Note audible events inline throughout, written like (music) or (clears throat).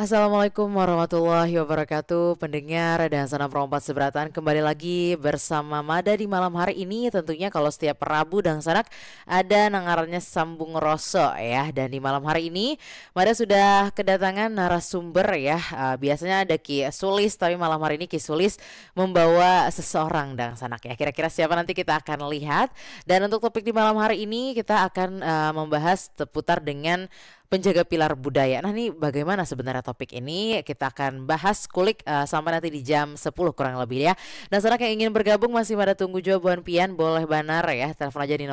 Assalamualaikum warahmatullahi wabarakatuh Pendengar dan sana perompat seberatan Kembali lagi bersama Mada di malam hari ini Tentunya kalau setiap Rabu dan Sanak Ada nangarannya Sambung roso ya Dan di malam hari ini Mada sudah kedatangan narasumber ya ah, Biasanya ada Ki Sulis Tapi malam hari ini Ki Sulis membawa seseorang dan Sanak ya Kira-kira siapa nanti kita akan lihat Dan untuk topik di malam hari ini Kita akan uh, membahas seputar dengan penjaga pilar budaya. Nah, ini bagaimana sebenarnya topik ini? Kita akan bahas kulik uh, eh, sampai nanti di jam 10 kurang lebih ya. Nah saudara yang ingin bergabung masih pada tunggu jawaban pian boleh banar ya. Telepon aja di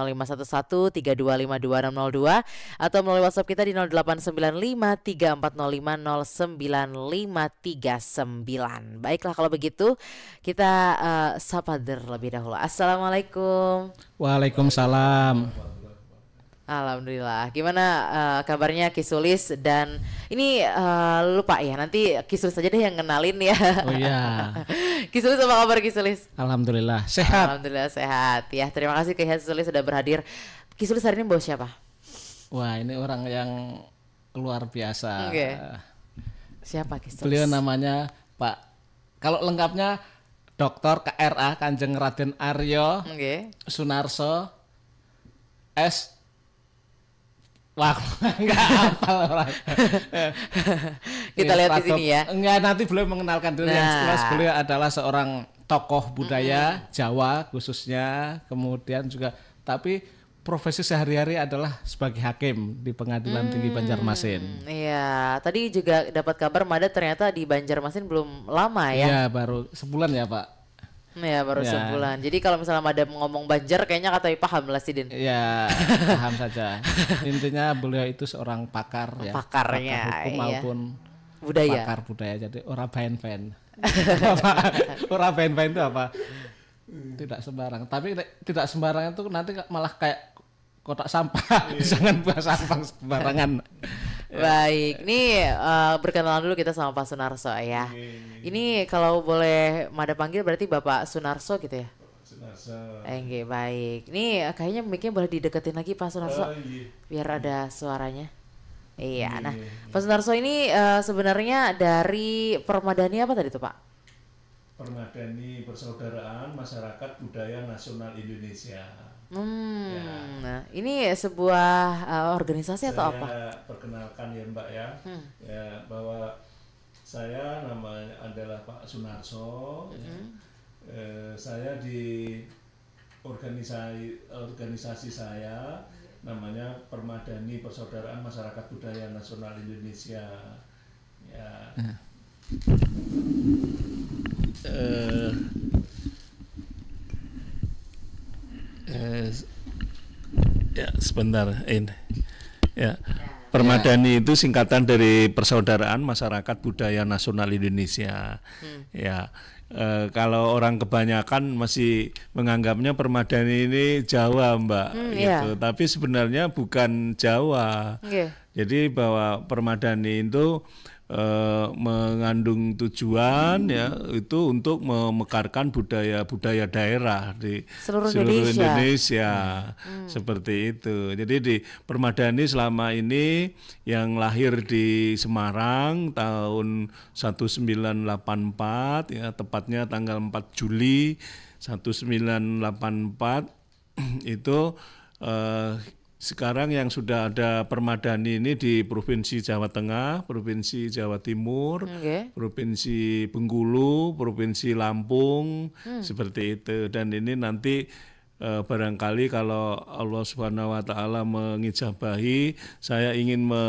051132520602 atau melalui WhatsApp kita di 089534050953. Baiklah kalau begitu kita uh, sapa terlebih dahulu. Assalamualaikum. Waalaikumsalam. Alhamdulillah. Gimana uh, kabarnya Kisulis dan ini uh, lupa ya nanti Kisulis aja deh yang kenalin ya. Oh iya. (laughs) Kisulis apa kabar Kisulis? Alhamdulillah sehat. Alhamdulillah sehat. Ya terima kasih Kisulis sudah berhadir. Kisulis hari ini bawa siapa? Wah ini orang yang luar biasa. Okay. Siapa Kisulis? Beliau namanya Pak. Kalau lengkapnya Dokter KRA Kanjeng Raden Aryo okay. Sunarso S Wah, enggak (laughs) hafal orang. Kita iya, lihat di sini ya. Enggak, nanti belum mengenalkan dulu nah. yang jelas beliau adalah seorang tokoh budaya mm -hmm. Jawa khususnya, kemudian juga tapi profesi sehari-hari adalah sebagai hakim di Pengadilan hmm, Tinggi Banjarmasin. Iya, tadi juga dapat kabar Mada ternyata di Banjarmasin belum lama ya. Iya, baru sebulan ya, Pak. Iya baru ya. sebulan. Jadi kalau misalnya ada ngomong Banjar kayaknya kata paham lah sih Din. Iya (laughs) paham saja. Intinya beliau itu seorang pakar ya. Pakarnya. Pakar hukum iya. maupun budaya. Pakar budaya. Jadi orang (laughs) fan-fan. orang fan-fan itu apa? Tidak sembarang. Tapi tidak sembarang itu nanti malah kayak kotak sampah, Iya. (laughs) jangan buang sampah sembarangan. (laughs) Baik, ini uh, berkenalan dulu kita sama Pak Sunarso ya. Ini kalau boleh Mada panggil berarti Bapak Sunarso gitu ya? Sunarso. baik. Ini eh, kayaknya mungkin boleh dideketin lagi Pak Sunarso. Oh, iya. Biar ada suaranya. Iya, iya nah iya. Pak Sunarso ini uh, sebenarnya dari Permadani apa tadi tuh Pak? Permadani Persaudaraan Masyarakat Budaya Nasional Indonesia. Hmm, ya. nah ini sebuah uh, organisasi saya atau apa? Perkenalkan ya Mbak ya, hmm. ya bahwa saya namanya adalah Pak Sunarso. Ya. Hmm. Ya. Eh, saya di organisasi organisasi saya namanya Permadani Persaudaraan Masyarakat Budaya Nasional Indonesia. Ya. Hmm. Uh, eh, ya sebentar ini ya. ya Permadani ya. itu singkatan dari Persaudaraan Masyarakat Budaya Nasional Indonesia. Hmm. Ya, e, kalau orang kebanyakan masih menganggapnya Permadani ini Jawa, Mbak. Hmm, gitu. Iya. Tapi sebenarnya bukan Jawa. Yeah. Jadi bahwa Permadani itu Eh, mengandung tujuan ya itu untuk memekarkan budaya-budaya daerah di seluruh, seluruh Indonesia, Indonesia. Hmm. seperti itu. Jadi di Permadani selama ini yang lahir di Semarang tahun 1984 ya tepatnya tanggal 4 Juli 1984 (clears throat) itu eh, sekarang yang sudah ada permadani ini di Provinsi Jawa Tengah, Provinsi Jawa Timur, okay. Provinsi Bengkulu, Provinsi Lampung, hmm. seperti itu. Dan ini nanti uh, barangkali kalau Allah Subhanahu wa taala mengijabahi, saya ingin me,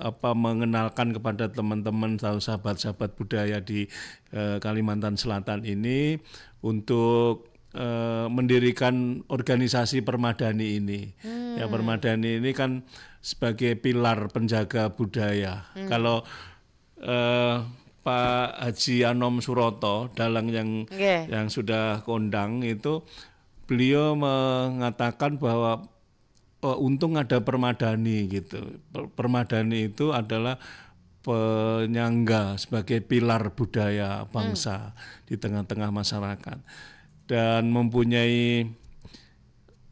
apa mengenalkan kepada teman-teman sahabat-sahabat budaya di uh, Kalimantan Selatan ini untuk Eh, mendirikan organisasi Permadani ini. Hmm. Ya Permadani ini kan sebagai pilar penjaga budaya. Hmm. Kalau eh, Pak Haji Anom Suroto, dalang yang yeah. yang sudah kondang itu, beliau mengatakan bahwa oh, untung ada Permadani gitu. Permadani itu adalah penyangga sebagai pilar budaya bangsa hmm. di tengah-tengah masyarakat dan mempunyai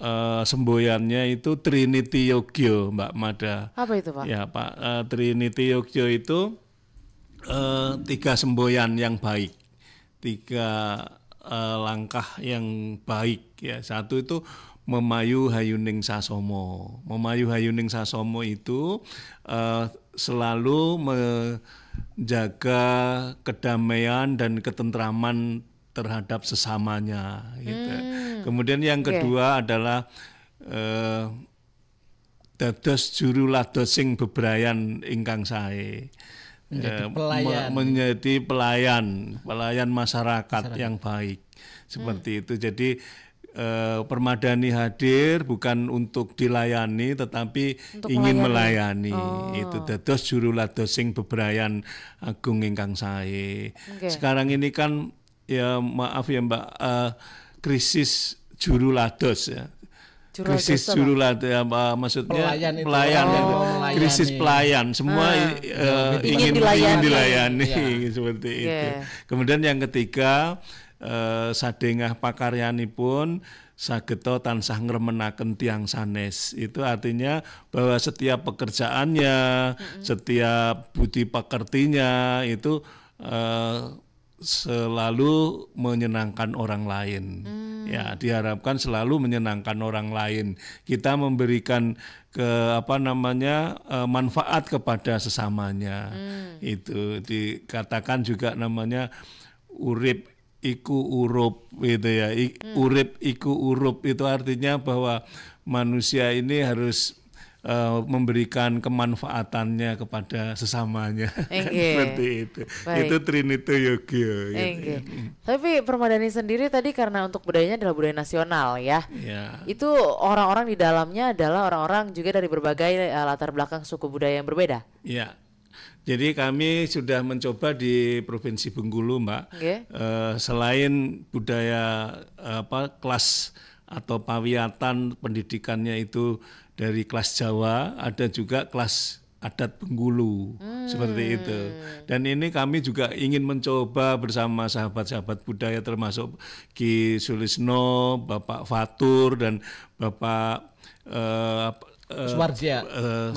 uh, semboyannya itu Trinity Yogyo, Mbak Mada. Apa itu Pak? Ya Pak, uh, Trinity Yogyo itu uh, tiga semboyan yang baik, tiga uh, langkah yang baik. Ya satu itu memayu hayuning sasomo. Memayu hayuning sasomo itu uh, selalu menjaga kedamaian dan ketentraman terhadap sesamanya gitu. Hmm. Kemudian yang kedua okay. adalah eh, dados uh, juru ladosing bebrayan ingkang sae menjadi eh, pelayan. menjadi pelayan pelayan masyarakat, masyarakat. yang baik seperti hmm. itu jadi eh, permadani hadir bukan untuk dilayani tetapi untuk ingin melayani, melayani. Oh. itu dados juru ladosing beberayan agung ingkang sae okay. sekarang ini kan ya maaf ya Mbak uh, krisis juru lados ya. Juru krisis juru lados ya, Mbak, maksudnya pelayan, itu. pelayan oh, itu. krisis pelayan semua ah, uh, eh, ingin, ingin dilayani, ingin dilayani ya. (laughs) seperti yeah. itu. Kemudian yang ketiga uh, sadengah pakaryani pun sageto tansah ngremenaken tiang sanes itu artinya bahwa setiap pekerjaannya mm -hmm. setiap budi pekertinya itu uh, selalu menyenangkan orang lain. Hmm. Ya, diharapkan selalu menyenangkan orang lain. Kita memberikan ke apa namanya e, manfaat kepada sesamanya. Hmm. Itu dikatakan juga namanya urip iku urup gitu ya. I, hmm. Urip iku urup itu artinya bahwa manusia ini harus uh, memberikan kemanfaatannya kepada sesamanya (laughs) kan seperti itu Baik. itu Trinito Yogi gitu. tapi Permadani sendiri tadi karena untuk budayanya adalah budaya nasional ya, ya. itu orang-orang di dalamnya adalah orang-orang juga dari berbagai uh, latar belakang suku budaya yang berbeda ya jadi kami sudah mencoba di Provinsi Bengkulu, Mbak. Okay. Uh, eh, selain budaya uh, apa kelas atau pawiatan pendidikannya itu dari kelas Jawa, ada juga kelas adat Bengkulu hmm. seperti itu. Dan ini kami juga ingin mencoba bersama sahabat-sahabat budaya termasuk Ki Sulisno, Bapak Fatur dan Bapak uh, uh,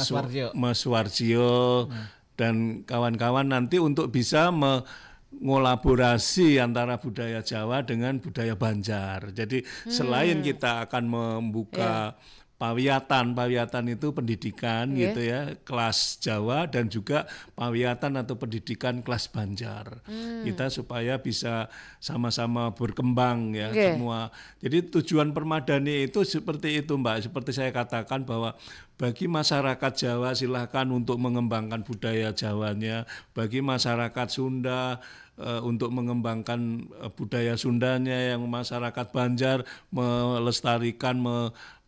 Mas Warjio, hmm. dan kawan-kawan nanti untuk bisa me ngolaborasi antara budaya Jawa dengan budaya Banjar. Jadi hmm. selain kita akan membuka yeah Pawiatan, pawiatan itu pendidikan yeah. gitu ya, kelas Jawa dan juga pawiatan atau pendidikan kelas Banjar. Hmm. Kita supaya bisa sama-sama berkembang ya okay. semua. Jadi tujuan permadani itu seperti itu Mbak, seperti saya katakan bahwa bagi masyarakat Jawa silahkan untuk mengembangkan budaya Jawanya, bagi masyarakat Sunda eh, untuk mengembangkan eh, budaya Sundanya, yang masyarakat Banjar melestarikan me,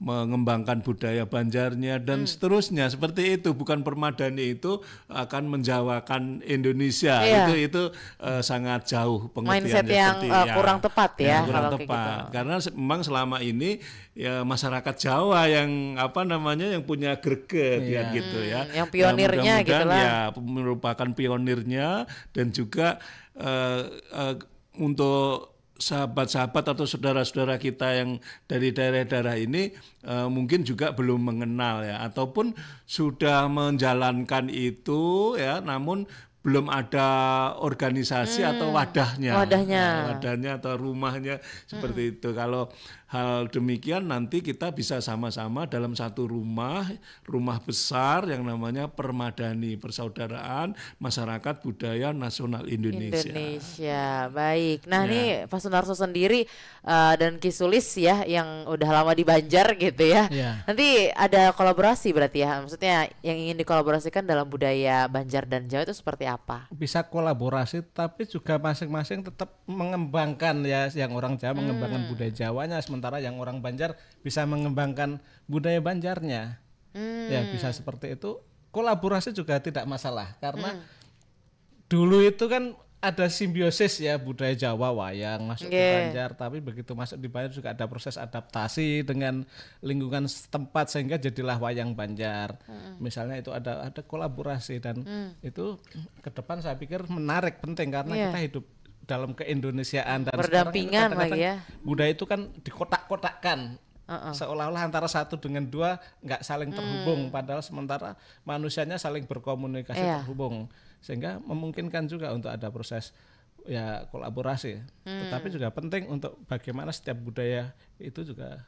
mengembangkan budaya Banjarnya dan hmm. seterusnya seperti itu bukan permadani itu akan menjawakan Indonesia iya. itu itu uh, sangat jauh pengertiannya mindset yang seperti, yang, ya, eh, kurang tepat ya, yang kurang kalau tepat gitu. karena memang selama ini ya masyarakat Jawa yang apa namanya yang punya greget ya, iya. ya gitu ya hmm, yang pionirnya ya, gitu lah ya merupakan pionirnya dan juga uh, uh, untuk sahabat-sahabat atau saudara-saudara kita yang dari daerah-daerah ini e, mungkin juga belum mengenal ya ataupun sudah menjalankan itu ya namun belum ada organisasi hmm, atau wadahnya wadahnya ya, wadahnya atau rumahnya seperti hmm. itu kalau hal demikian nanti kita bisa sama-sama dalam satu rumah, rumah besar yang namanya permadani persaudaraan masyarakat budaya nasional Indonesia. Indonesia, baik. Nah, ya. ini Pak Sunarso sendiri uh, dan Kisulis ya yang udah lama di Banjar gitu ya. ya. Nanti ada kolaborasi berarti ya, maksudnya yang ingin dikolaborasikan dalam budaya Banjar dan Jawa itu seperti apa? Bisa kolaborasi, tapi juga masing-masing tetap mengembangkan ya, yang orang Jawa hmm. mengembangkan budaya Jawanya sementara sementara yang orang Banjar bisa mengembangkan budaya Banjarnya hmm. ya bisa seperti itu kolaborasi juga tidak masalah karena hmm. dulu itu kan ada simbiosis ya budaya Jawa wayang masuk yeah. ke Banjar tapi begitu masuk di Banjar juga ada proses adaptasi dengan lingkungan setempat sehingga jadilah wayang Banjar Hmm. misalnya itu ada ada kolaborasi dan hmm. itu ke depan saya pikir menarik penting karena yeah. kita hidup dalam keindonesiaan dan berdampingan lah lagi ya. Budaya itu kan dikotak-kotakkan. Uh-uh. seolah-olah antara satu dengan dua nggak saling hmm. terhubung hmm. padahal sementara manusianya saling berkomunikasi yeah. terhubung sehingga memungkinkan juga untuk ada proses ya kolaborasi hmm. tetapi juga penting untuk bagaimana setiap budaya itu juga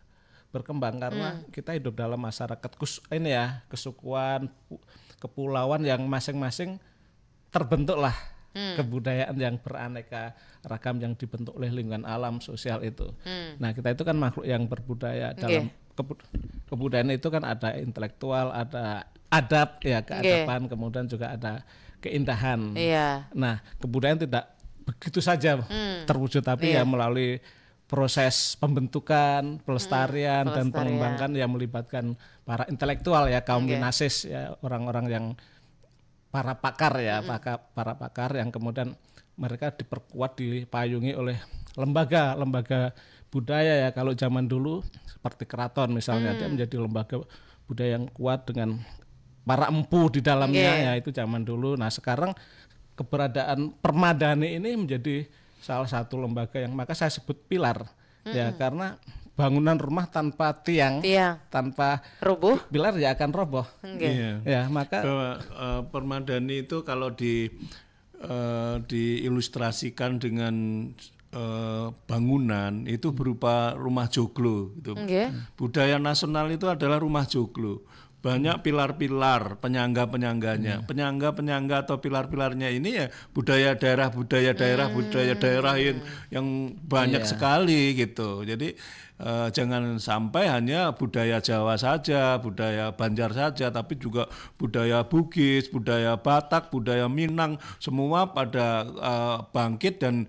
berkembang karena hmm. kita hidup dalam masyarakat kus ini ya kesukuan kepulauan yang masing-masing terbentuklah hmm. kebudayaan yang beraneka ragam yang dibentuk oleh lingkungan alam sosial itu. Hmm. Nah kita itu kan makhluk yang berbudaya dalam kebud kebudayaan itu kan ada intelektual, ada adab ya keadaban, okay. kemudian juga ada keindahan. Yeah. Nah kebudayaan tidak begitu saja hmm. terwujud tapi yeah. ya melalui proses pembentukan, pelestarian, hmm, dan pengembangan yang melibatkan para intelektual ya kaum okay. Minasis ya orang-orang yang para pakar ya, mm -hmm. para, pakar yang kemudian mereka diperkuat dipayungi oleh lembaga-lembaga budaya ya. Kalau zaman dulu seperti keraton misalnya mm. dia menjadi lembaga budaya yang kuat dengan para empu di dalamnya yeah. ya itu zaman dulu. Nah, sekarang keberadaan Permadani ini menjadi salah satu lembaga yang maka saya sebut pilar mm -hmm. ya karena bangunan rumah tanpa tiang, tiang. tanpa roboh pilar ya akan roboh. Okay. Iya. Ya, maka Bahwa, uh, permadani itu kalau di uh, diilustrasikan dengan uh, bangunan itu berupa rumah joglo itu. Okay. Budaya nasional itu adalah rumah joglo banyak pilar-pilar penyangga-penyangganya. Hmm. Penyangga-penyangga atau pilar-pilarnya ini ya budaya daerah, budaya daerah, hmm. budaya daerah iya. yang, yang banyak yeah. sekali gitu. Jadi uh, jangan sampai hanya budaya Jawa saja, budaya Banjar saja, tapi juga budaya Bugis, budaya Batak, budaya Minang, semua pada uh, bangkit dan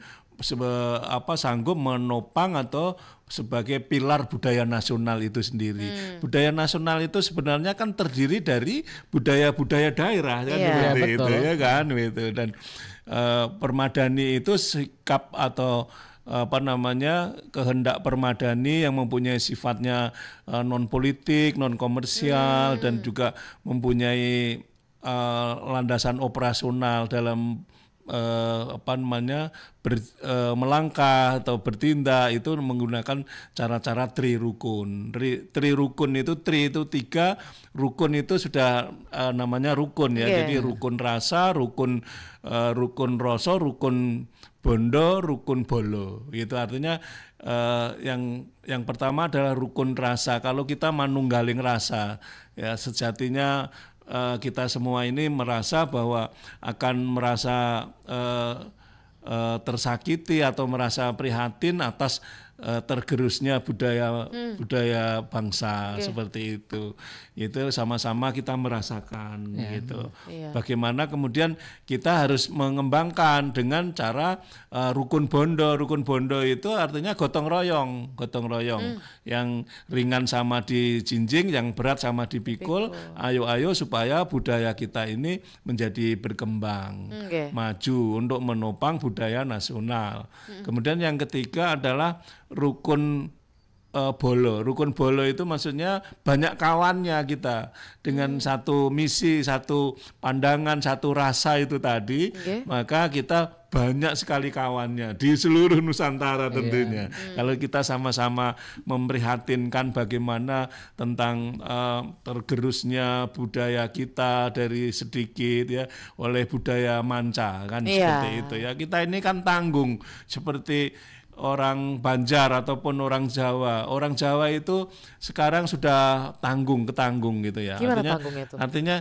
apa sanggup menopang atau sebagai pilar budaya nasional itu sendiri. Hmm. Budaya nasional itu sebenarnya kan terdiri dari budaya-budaya daerah kan yeah. Iya, betul. ya kan gitu dan uh, permadani itu sikap atau apa namanya kehendak permadani yang mempunyai sifatnya uh, eh, non politik, non komersial hmm. dan juga mempunyai uh, landasan operasional dalam uh, apa namanya ber, uh, melangkah atau bertindak itu menggunakan cara-cara tri rukun. Tri, tri rukun itu tri itu tiga, rukun itu sudah uh, namanya rukun ya. Yeah. Jadi rukun rasa, rukun uh, rukun rasa, rukun bondo, rukun bolo. Gitu artinya uh, yang yang pertama adalah rukun rasa. Kalau kita manunggaling rasa, ya sejatinya uh, kita semua ini merasa bahwa akan merasa uh, uh, tersakiti atau merasa prihatin atas Eh, tergerusnya budaya hmm. budaya bangsa okay. seperti itu. Itu sama-sama kita merasakan yeah. gitu. Yeah. Bagaimana kemudian kita harus mengembangkan dengan cara uh, rukun bondo. Rukun bondo itu artinya gotong royong, gotong royong. Hmm. Yang ringan sama di jinjing, yang berat sama di pikul. Ayo-ayo supaya budaya kita ini menjadi berkembang, okay. maju untuk menopang budaya nasional. Hmm. Kemudian yang ketiga adalah rukun uh, bolo. Rukun bolo itu maksudnya banyak kawannya kita dengan hmm. satu misi, satu pandangan, satu rasa itu tadi, okay. maka kita banyak sekali kawannya di seluruh Nusantara iya. tentunya. Yeah. Hmm. Kalau kita sama-sama memprihatinkan bagaimana tentang uh, tergerusnya budaya kita dari sedikit ya oleh budaya manca kan yeah. seperti itu ya. Kita ini kan tanggung seperti orang Banjar ataupun orang Jawa. Orang Jawa itu sekarang sudah tanggung ketanggung gitu ya. Gimana artinya itu? artinya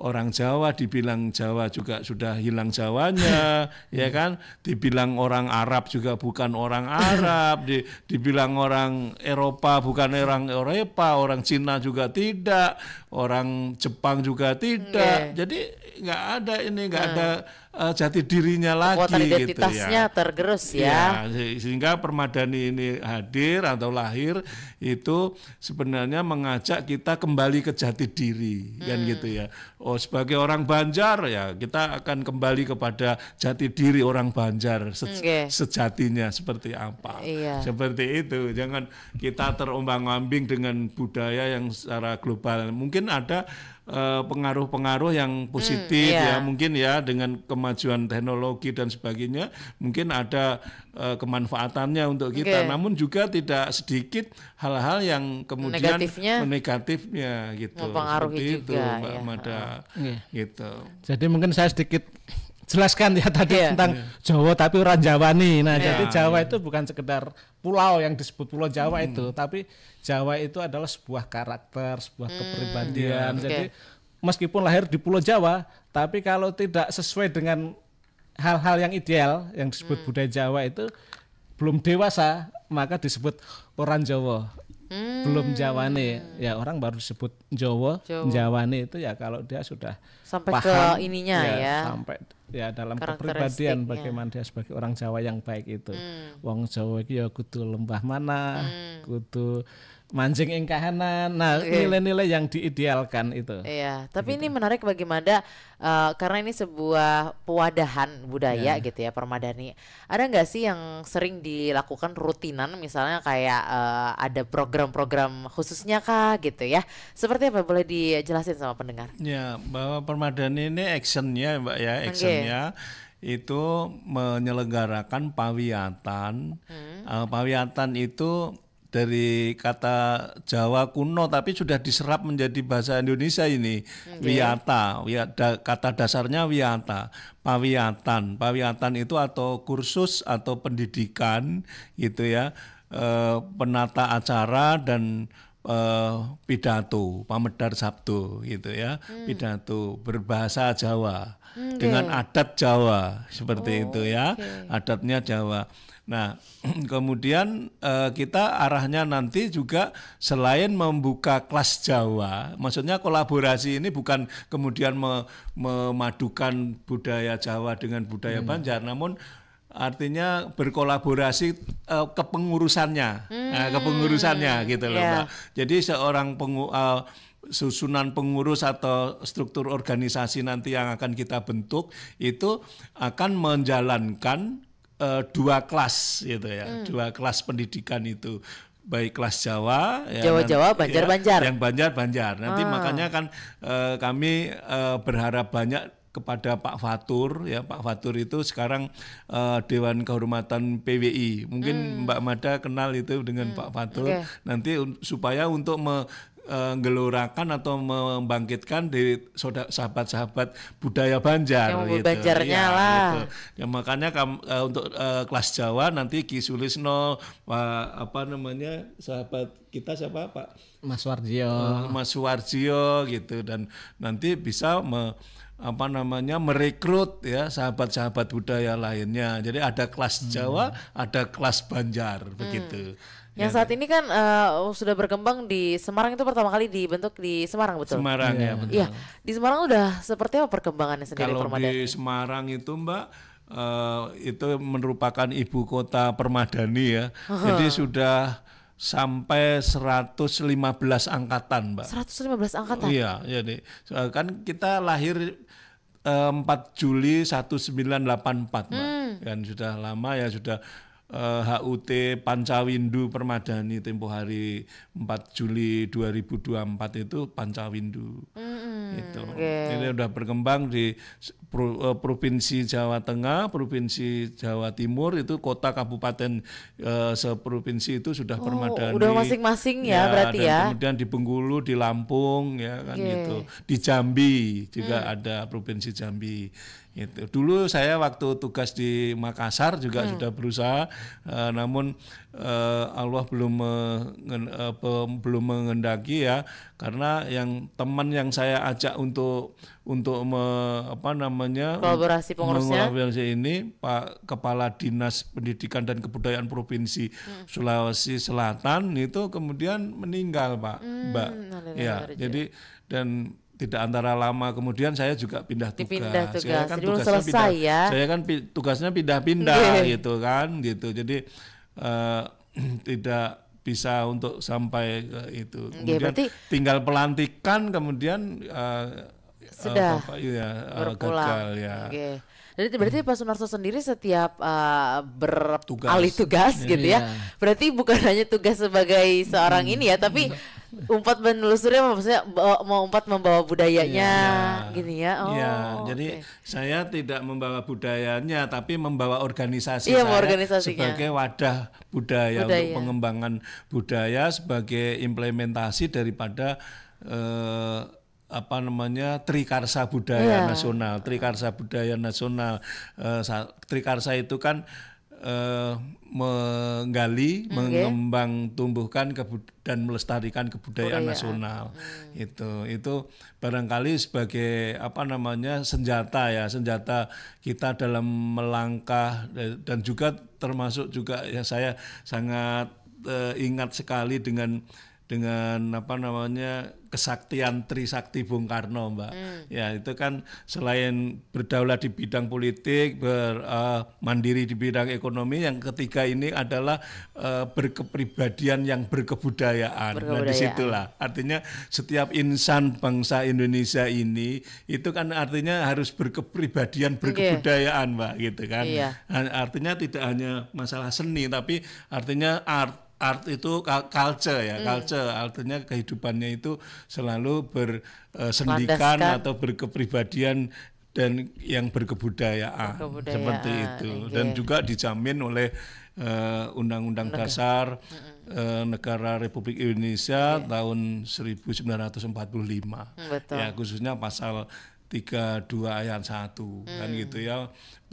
orang Jawa dibilang Jawa juga sudah hilang Jawanya, (laughs) ya iya. kan? Dibilang orang Arab juga bukan orang Arab, (laughs) di, dibilang orang Eropa bukan orang Eropa, orang Cina juga tidak, orang Jepang juga tidak. Okay. Jadi nggak ada ini, nggak nah. ada uh, jati dirinya Kekuatan lagi gitu, identitasnya gitu ya. tergerus ya. ya sehingga permadani ini hadir atau lahir itu sebenarnya mengajak kita kembali ke jati diri kan hmm. kan gitu ya oh sebagai orang Banjar ya kita akan kembali kepada jati diri orang Banjar se okay. sejatinya seperti apa iya. seperti itu jangan kita terombang-ambing dengan budaya yang secara global mungkin ada eh, pengaruh-pengaruh yang positif hmm, iya. ya mungkin ya dengan ke kemajuan teknologi dan sebagainya mungkin ada e, kemanfaatannya untuk kita. Okay. Namun juga tidak sedikit hal-hal yang kemudian negatifnya, negatifnya gitu. Mempengaruhi Seperti juga itu, Mbak ya. Mada, iya. gitu. Jadi mungkin saya sedikit jelaskan ya tadi yeah. tentang yeah. Jawa tapi orang Jawa nih. Nah, yeah. jadi iya. Jawa yeah. itu bukan sekedar pulau yang disebut Pulau Jawa hmm. itu, tapi Jawa itu adalah sebuah karakter, sebuah hmm. kepribadian. Yeah. Jadi meskipun lahir di Pulau Jawa, tapi kalau tidak sesuai dengan hal-hal yang ideal yang disebut hmm. budaya Jawa itu belum dewasa maka disebut orang Jawa. Hmm. Belum Jawane. Ya orang baru disebut Jawa, Jawa. Jawane itu ya kalau dia sudah sampai paham, ke ininya ya, ya. Sampai ya dalam kepribadian bagaimana dia sebagai orang Jawa yang baik itu. Hmm. Wong Jawa itu ya kudu lembah mana, hmm. kudu mancing ing kahanan. Nah, nilai-nilai yang diidealkan itu. Iya, tapi gitu. ini menarik bagaimana uh, eh, karena ini sebuah pewadahan budaya yeah. gitu ya, permadani. Ada nggak sih yang sering dilakukan rutinan misalnya kayak uh, ada program-program khususnya kah gitu ya? Seperti apa boleh dijelasin sama pendengar? Ya, bahwa permadani ini actionnya Mbak ya, actionnya okay itu menyelenggarakan pawiatan. Hmm. Uh, pawiatan itu dari kata Jawa kuno tapi sudah diserap menjadi bahasa Indonesia ini okay. wiyata wiyata kata dasarnya wiyata pawiatan pawiatan itu atau kursus atau pendidikan gitu ya e, penata acara dan e, pidato pamedar sabtu gitu ya hmm. pidato berbahasa Jawa okay. dengan adat Jawa seperti oh, itu ya okay. adatnya Jawa Nah, (clears throat) kemudian uh, kita arahnya nanti juga selain membuka kelas Jawa, maksudnya kolaborasi ini bukan kemudian me memadukan budaya Jawa dengan budaya hmm. Banjar, namun artinya berkolaborasi uh, kepengurusannya, nah, hmm. uh, kepengurusannya gitu loh, yeah. Jadi seorang pengu uh, susunan pengurus atau struktur organisasi nanti yang akan kita bentuk itu akan menjalankan uh, dua kelas gitu ya, hmm. dua kelas pendidikan itu baik kelas Jawa, ya, Jawa-Jawa, Banjar-Banjar, ya, yang Banjar-Banjar. Nanti ah. makanya kan uh, kami uh, berharap banyak kepada Pak Fatur ya Pak Fatur itu sekarang uh, Dewan Kehormatan PWI mungkin hmm. Mbak Mada kenal itu dengan hmm. Pak Fatur okay. nanti supaya untuk me uh, atau membangkitkan di sahabat-sahabat budaya Banjar yang gitu. Banjarnya ya, lah. Gitu. Ya, makanya kam, uh, untuk uh, kelas Jawa nanti Ki Sulisno Pak apa namanya sahabat kita siapa Pak Mas Warjio. Mas Warjio gitu dan nanti bisa me, apa namanya merekrut ya sahabat-sahabat budaya lainnya. Jadi ada kelas Jawa, hmm. ada kelas Banjar begitu. Hmm. Yang ya. saat ini kan uh, sudah berkembang di Semarang itu pertama kali dibentuk di Semarang betul. Semarang ya, ya betul. Iya, di Semarang udah seperti apa perkembangannya sendiri Kalau di Semarang itu Mbak Uh, itu merupakan ibu kota permadani ya. Jadi sudah sampai 115 angkatan, Mbak. 115 angkatan. Oh, iya, jadi iya, eh, kan kita lahir uh, 4 Juli 1984, Mbak. Hmm. Dan sudah lama ya sudah eh, HUT Pancawindu Permadani tempo hari 4 Juli 2024 itu Pancawindu. Mm-hmm. Itu. Okay. Ini sudah berkembang di eh, provinsi Jawa Tengah, provinsi Jawa Timur itu kota kabupaten eh, seprovinsi itu sudah oh, Permadani. Sudah masing-masing ya, ya berarti dan ya. Kemudian di Bengkulu, di Lampung ya kan okay. gitu. Di Jambi juga mm. ada provinsi Jambi. Itu dulu saya waktu tugas di Makassar juga hmm. sudah berusaha, uh, namun uh, Allah belum uh, belum mengendaki ya, karena yang teman yang saya ajak untuk untuk me, apa namanya kolaborasi pengurusnya ini Pak Kepala Dinas Pendidikan dan Kebudayaan Provinsi hmm. Sulawesi Selatan itu kemudian meninggal Pak hmm, Mbak, ya jadi dan tidak antara lama kemudian saya juga pindah tugas. Dipindah tugas. Saya kan Jadi tugasnya selesai pindah, ya. Saya kan pi, tugasnya pindah-pindah iya. gitu kan gitu. Jadi uh, (clears throat) tidak bisa untuk sampai ke itu. Iya, kemudian yeah, berarti, tinggal pelantikan kemudian uh, sudah uh, Bapak, ya, uh, gagal ya. Okay. Jadi berarti Pak Sunarso sendiri setiap uh, beralih tugas, tugas iya. gitu ya. ya. Berarti bukan hanya tugas sebagai seorang hmm. ini ya, tapi hmm umpat menelusuri maksudnya mau umpat membawa budayanya ya, gini ya. Iya, oh. Ya, jadi okay. saya tidak membawa budayanya tapi membawa organisasi iya, saya sebagai wadah budaya, budaya untuk pengembangan budaya sebagai implementasi daripada eh, apa namanya Trikarsa Budaya yeah. Nasional. Trikarsa Budaya Nasional. eh, Trikarsa itu kan uh, menggali, okay. mengembang tumbuhkan dan melestarikan kebudayaan Budaya. nasional. Hmm. Itu itu barangkali sebagai apa namanya senjata ya, senjata kita dalam melangkah eh, dan juga termasuk juga ya saya sangat uh, ingat sekali dengan dengan apa namanya kesaktian Trisakti Bung Karno, Mbak. Hmm. Ya, itu kan selain berdaulat di bidang politik, ber, uh, mandiri di bidang ekonomi, yang ketiga ini adalah uh, berkepribadian yang berkebudayaan. Nah, berkebudayaan. Nah, disitulah. Artinya setiap insan bangsa Indonesia ini itu kan artinya harus berkepribadian, iya. berkebudayaan, Mbak, gitu kan. Iya. Artinya tidak hanya masalah seni, tapi artinya art art itu culture ya, hmm. culture artinya kehidupannya itu selalu bersendikan eh, atau berkepribadian dan yang berkebudayaan, berkebudayaan seperti itu okay. dan juga dijamin oleh eh, Undang-Undang uh, Dasar uh, Negara Republik Indonesia okay. tahun 1945 Betul. ya khususnya pasal tiga dua ayat satu kan hmm. kan gitu ya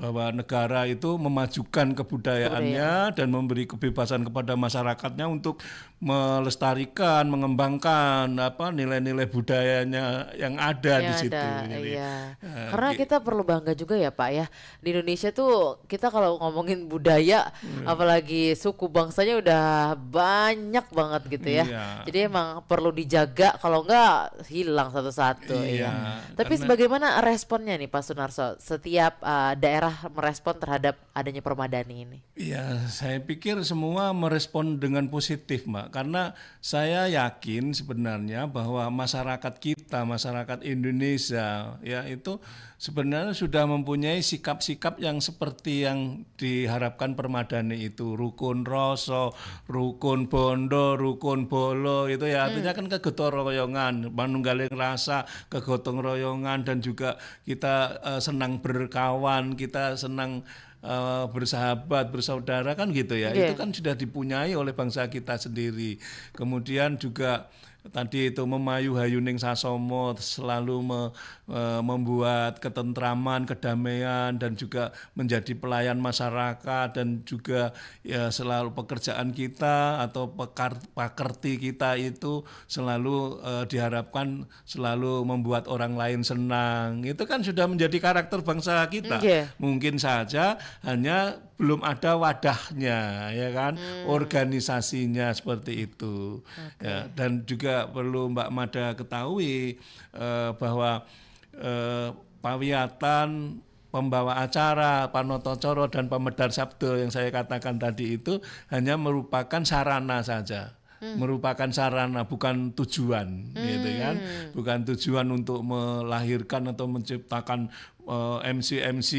bahwa negara itu memajukan kebudayaannya Budaya. dan memberi kebebasan kepada masyarakatnya untuk melestarikan, mengembangkan apa nilai-nilai budayanya yang ada ya, di situ. Ada, Jadi, iya. uh, Karena di, kita perlu bangga juga ya Pak ya. Di Indonesia tuh kita kalau ngomongin budaya, iya. apalagi suku bangsanya udah banyak banget gitu ya. Iya. Jadi emang perlu dijaga, kalau enggak hilang satu-satu. Iya. iya. Tapi Karena, sebagaimana responnya nih Pak Sunarso? Setiap uh, daerah merespon terhadap adanya permadani ini? Iya, saya pikir semua merespon dengan positif, Mbak karena saya yakin sebenarnya bahwa masyarakat kita, masyarakat Indonesia ya itu sebenarnya sudah mempunyai sikap-sikap yang seperti yang diharapkan Permadani itu, rukun rasa, rukun bondo, rukun bolo itu ya hmm. artinya hmm. kan kegotong royongan, manunggaling rasa, kegotong royongan dan juga kita uh, senang berkawan, kita senang uh, bersahabat, bersaudara kan gitu ya. Yeah. Itu kan sudah dipunyai oleh bangsa kita sendiri. Kemudian juga tadi itu memayu hayuning sasomo selalu me, e, membuat ketentraman, kedamaian dan juga menjadi pelayan masyarakat dan juga ya selalu pekerjaan kita atau pekar, pakerti kita itu selalu e, diharapkan selalu membuat orang lain senang. Itu kan sudah menjadi karakter bangsa kita. Iya. Mungkin saja hanya belum ada wadahnya ya kan hmm. organisasinya seperti itu okay. ya, dan juga perlu Mbak Mada ketahui eh, bahwa eh, pawiatan pembawa acara, panoto coro dan pemedar sabdo yang saya katakan tadi itu hanya merupakan sarana saja hmm. merupakan sarana bukan tujuan hmm. gitu kan hmm. bukan tujuan untuk melahirkan atau menciptakan uh, eh, MC MC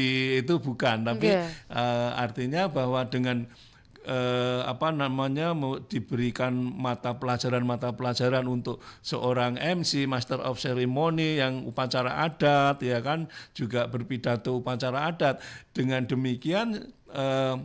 itu bukan tapi yeah. Iya. uh, artinya bahwa dengan uh, apa namanya mau diberikan mata pelajaran mata pelajaran untuk seorang MC Master of Ceremony yang upacara adat ya kan juga berpidato upacara adat dengan demikian uh,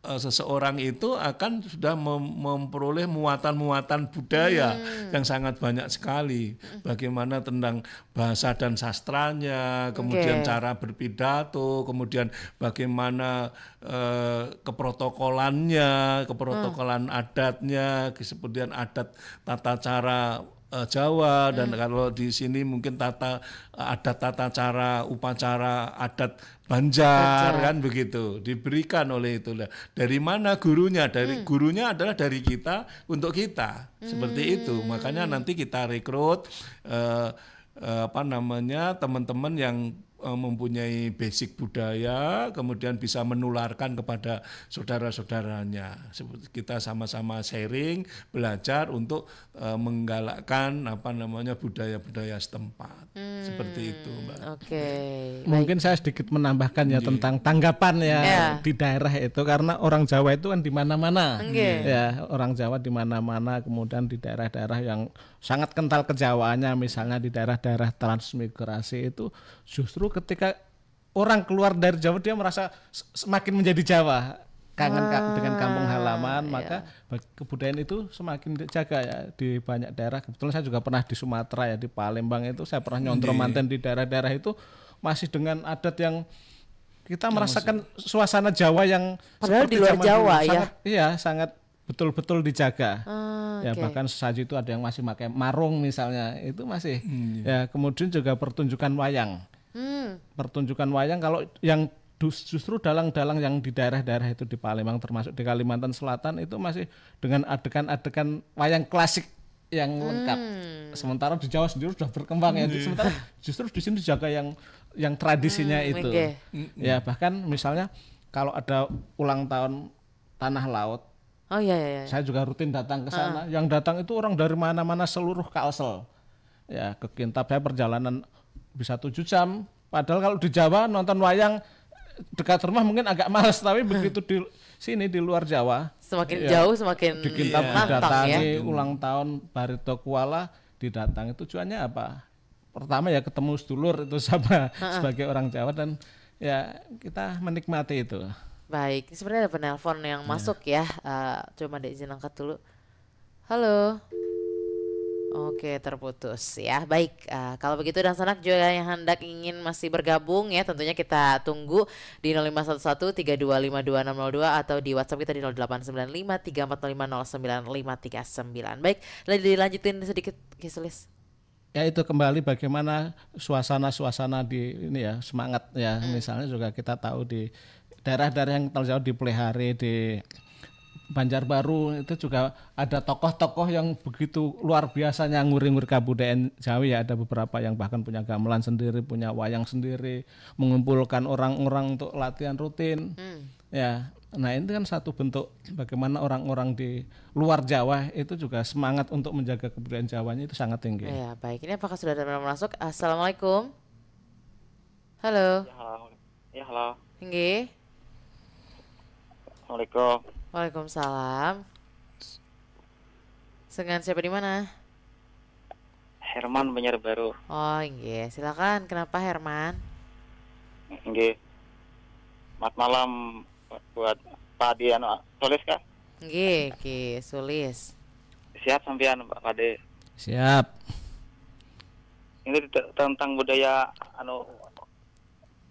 Eh, seseorang itu akan sudah mem memperoleh muatan-muatan budaya hmm. yang sangat banyak sekali. Hmm. Bagaimana tentang bahasa dan sastranya, kemudian okay. cara berpidato, kemudian bagaimana uh, keprotokolannya, keprotokolan hmm. adatnya, kemudian adat tata cara uh, Jawa dan hmm. kalau di sini mungkin tata adat tata cara upacara adat Banjar, kan begitu diberikan oleh itu dari mana gurunya dari hmm. gurunya adalah dari kita untuk kita hmm. seperti itu makanya nanti kita rekrut uh, eh, apa namanya teman-teman yang Eh, mempunyai basic budaya, kemudian bisa menularkan kepada saudara-saudaranya. Kita sama-sama sharing, belajar untuk eh, menggalakkan apa namanya budaya-budaya setempat. Hmm, Seperti itu, Mbak. Oke. Okay, Mungkin saya sedikit menambahkan ya yeah. tentang tanggapan ya yeah. di daerah itu karena orang Jawa itu kan di mana-mana. Okay. Iya. Ya, orang Jawa di mana-mana, kemudian di daerah-daerah yang sangat kental kejawaannya misalnya di daerah-daerah transmigrasi itu justru ketika orang keluar dari Jawa dia merasa semakin menjadi Jawa kangen ah, dengan kampung halaman iya. maka kebudayaan itu semakin dijaga ya di banyak daerah kebetulan saya juga pernah di Sumatera ya di Palembang itu saya pernah nyontro iya. manten di daerah-daerah itu masih dengan adat yang kita merasakan suasana Jawa yang padahal di luar Jawa ya sangat, iya sangat betul-betul dijaga ah, ya bahkan sesaji itu ada yang masih pakai marung misalnya itu masih hmm, iya. ya kemudian juga pertunjukan wayang hmm. pertunjukan wayang kalau yang justru dalang-dalang yang di daerah-daerah itu di Palembang termasuk di Kalimantan Selatan itu masih dengan adegan-adegan wayang klasik yang hmm. lengkap. Sementara di Jawa sendiri sudah berkembang ya. hmm. ya. Sementara justru di sini dijaga yang yang tradisinya hmm, itu. Okay. Ya bahkan misalnya kalau ada ulang tahun tanah laut. Oh iya iya. iya. Saya juga rutin datang ke sana. Uh. Yang datang itu orang dari mana-mana seluruh Kalsel. Ya ke Kintab saya perjalanan bisa tujuh jam. Padahal kalau di Jawa nonton wayang dekat rumah mungkin agak males, tapi begitu di sini di luar Jawa. Semakin ya, jauh semakin di kita yeah. ya. ulang tahun Barito Kuala didatangi tujuannya apa? Pertama ya ketemu sedulur itu sama ha (laughs) -ha. sebagai orang Jawa dan ya kita menikmati itu. Baik, sebenarnya ada penelpon yang ya. masuk ya. Uh, coba deh izin angkat dulu. Halo. Oke terputus ya baik uh, kalau begitu dan sanak juga yang hendak ingin masih bergabung ya tentunya kita tunggu di 0511 3252602 atau di WhatsApp kita di 0895 089534050953 baik dilanjutin sedikit Kisulis. ya itu kembali bagaimana suasana-suasana di ini ya semangat ya hmm. misalnya juga kita tahu di daerah-daerah yang terjauh dipelihari di Banjarbaru itu juga ada tokoh-tokoh yang begitu luar biasanya nguri-nguri kabudayaan Jawa ya ada beberapa yang bahkan punya gamelan sendiri, punya wayang sendiri, mengumpulkan orang-orang untuk latihan rutin. Hmm. Ya, nah ini kan satu bentuk bagaimana orang-orang di luar Jawa itu juga semangat untuk menjaga kebudayaan Jawanya itu sangat tinggi. Ya, baik. Ini apakah sudah ada yang masuk? Assalamualaikum. Halo. Ya, halo. Ya, halo. Tinggi. Assalamualaikum. Waalaikumsalam. Dengan siapa di mana? Herman Banjar Baru. Oh iya, silakan. Kenapa Herman? Iya. Mat malam buat Pak Dian tulis kah? Iya, iya, sulis. Siap sampean Pak Pade. Siap. Ini tentang budaya anu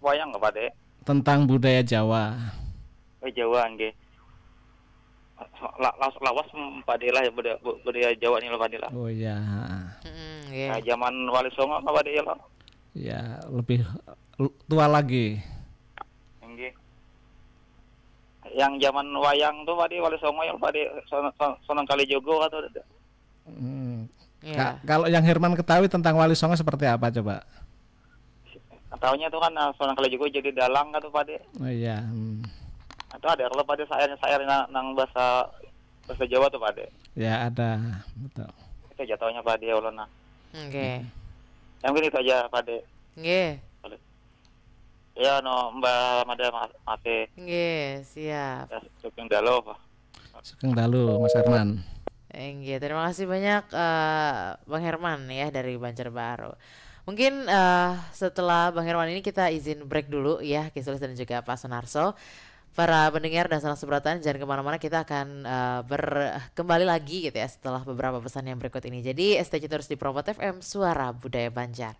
wayang nggak Pade? Tentang budaya Jawa. Oh, Jawa nggih lawas mpadela ya budaya, budaya Jawa nih padilah. Oh iya. Mm, yeah. Nah, zaman Wali Songo apa padilah? Ya, lebih tua lagi. Nggih. Yang zaman wayang tuh padi Wali Songo yang padi sonong Sonang Kali Jogo atau ada? Hmm. Yeah. Kalau yang Herman ketahui tentang Wali Songo seperti apa coba? Tahunya tuh kan eh, Sonang Kali Jogo jadi dalang atau kan padi. Oh iya. Hmm atau ada kalau pada sayarnya sayar nang, nang bahasa bahasa Jawa tuh pada. Ya ada betul. Itu jatuhnya pada ya ulona. Oke. Okay. yang mungkin itu aja pada. okay. Ya no Mbak mas Mate. oke siap. Ya, sukeng dalu, Pak. sukeng dalu Mas Herman. Enggih, eh, terima kasih banyak uh, Bang Herman ya dari Banjarbaru. Mungkin uh, setelah Bang Herman ini kita izin break dulu ya, Kisulis dan juga Pak Sonarso para pendengar dan salah seberatan jangan kemana-mana kita akan uh, ber kembali lagi gitu ya setelah beberapa pesan yang berikut ini jadi stay tune terus di Promot FM Suara Budaya Banjar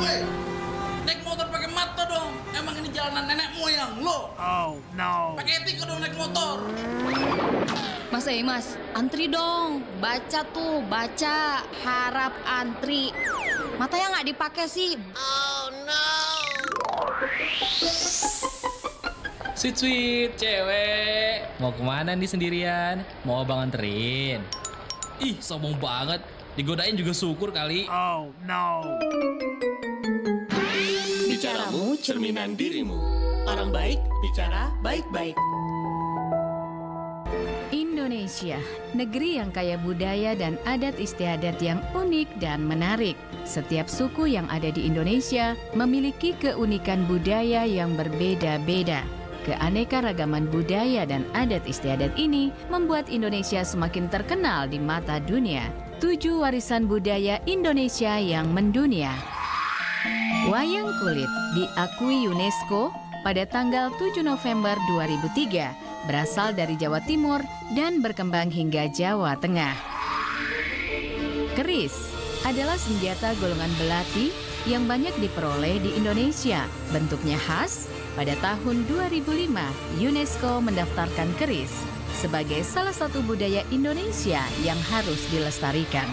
Woi, naik motor pakai mata dong emang ini jalanan nenek moyang lo oh no pakai etika dong naik motor Mas eh mas antri dong baca tuh baca harap antri Matanya nggak dipakai sih. Oh no. Sweet sweet cewek, mau kemana nih sendirian? Mau abang anterin? Ih, sombong banget. Digodain juga syukur kali. Oh no. Bicaramu cerminan dirimu. Orang baik bicara baik-baik. Indonesia, negeri yang kaya budaya dan adat istiadat yang unik dan menarik. Setiap suku yang ada di Indonesia memiliki keunikan budaya yang berbeda-beda. Keanekaragaman budaya dan adat istiadat ini membuat Indonesia semakin terkenal di mata dunia. Tujuh warisan budaya Indonesia yang mendunia. Wayang kulit diakui UNESCO pada tanggal 7 November 2003 berasal dari Jawa Timur dan berkembang hingga Jawa Tengah. Keris adalah senjata golongan belati yang banyak diperoleh di Indonesia. Bentuknya khas, pada tahun 2005 UNESCO mendaftarkan keris sebagai salah satu budaya Indonesia yang harus dilestarikan.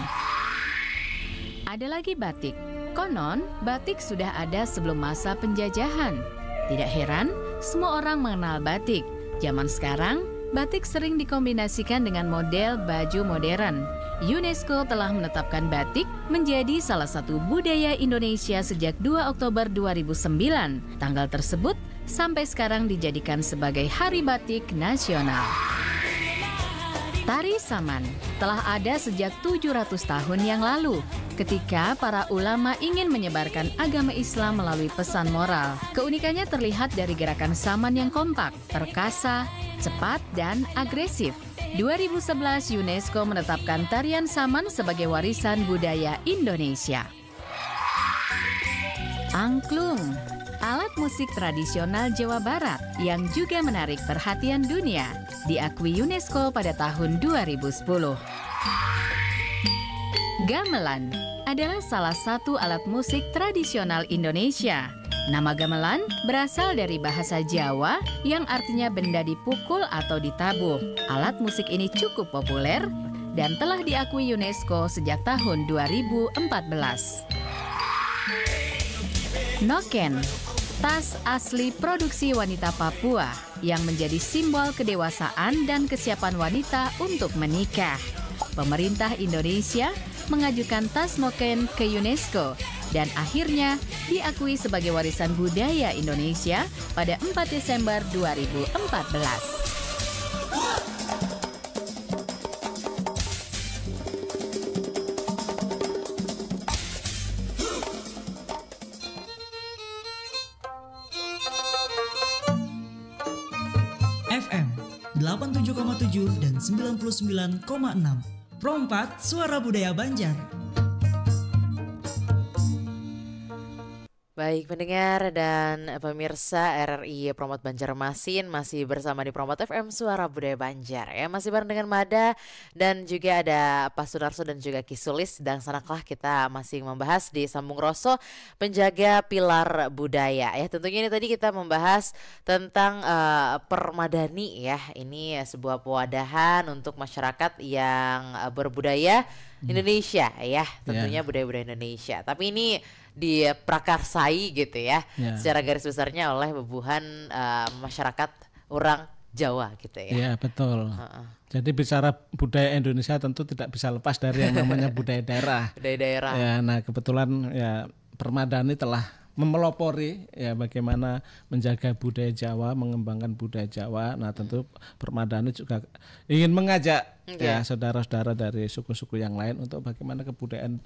Ada lagi batik. Konon, batik sudah ada sebelum masa penjajahan. Tidak heran, semua orang mengenal batik, Zaman sekarang, batik sering dikombinasikan dengan model baju modern. UNESCO telah menetapkan batik menjadi salah satu budaya Indonesia sejak 2 Oktober 2009. Tanggal tersebut sampai sekarang dijadikan sebagai Hari Batik Nasional. Tari Saman telah ada sejak 700 tahun yang lalu ketika para ulama ingin menyebarkan agama Islam melalui pesan moral. Keunikannya terlihat dari gerakan saman yang kompak, perkasa, cepat, dan agresif. 2011 UNESCO menetapkan tarian saman sebagai warisan budaya Indonesia. Angklung alat musik tradisional Jawa Barat yang juga menarik perhatian dunia, diakui UNESCO pada tahun 2010. Gamelan adalah salah satu alat musik tradisional Indonesia. Nama gamelan berasal dari bahasa Jawa yang artinya benda dipukul atau ditabuh. Alat musik ini cukup populer dan telah diakui UNESCO sejak tahun 2014. Noken Tas asli produksi wanita Papua yang menjadi simbol kedewasaan dan kesiapan wanita untuk menikah. Pemerintah Indonesia mengajukan tas Moken ke UNESCO dan akhirnya diakui sebagai warisan budaya Indonesia pada 4 Desember 2014. 89,6 Rompat Suara Budaya Banjar Baik pendengar dan pemirsa RRI Promot Banjarmasin masih bersama di Promot FM Suara Budaya Banjar ya masih bareng dengan Mada dan juga ada Pak Sunarso dan juga Kisulis dan sanaklah kita masih membahas di Sambung Rosso penjaga pilar budaya ya tentunya ini tadi kita membahas tentang uh, permadani ya ini sebuah pewadahan untuk masyarakat yang eh, berbudaya hmm. Indonesia hmm. ya tentunya budaya-budaya yeah. Indonesia tapi ini diprakarsai gitu ya yeah. secara garis besarnya oleh bebuhan uh, masyarakat orang Jawa gitu ya. Iya betul. Uh-uh. Jadi bicara budaya Indonesia tentu tidak bisa lepas dari yang namanya (laughs) budaya daerah. Budaya daerah. Ya, nah kebetulan ya Permadani telah memelopori ya bagaimana menjaga budaya Jawa, mengembangkan budaya Jawa. Nah tentu Permadani juga ingin mengajak okay. ya saudara-saudara dari suku-suku yang lain untuk bagaimana kebudayaan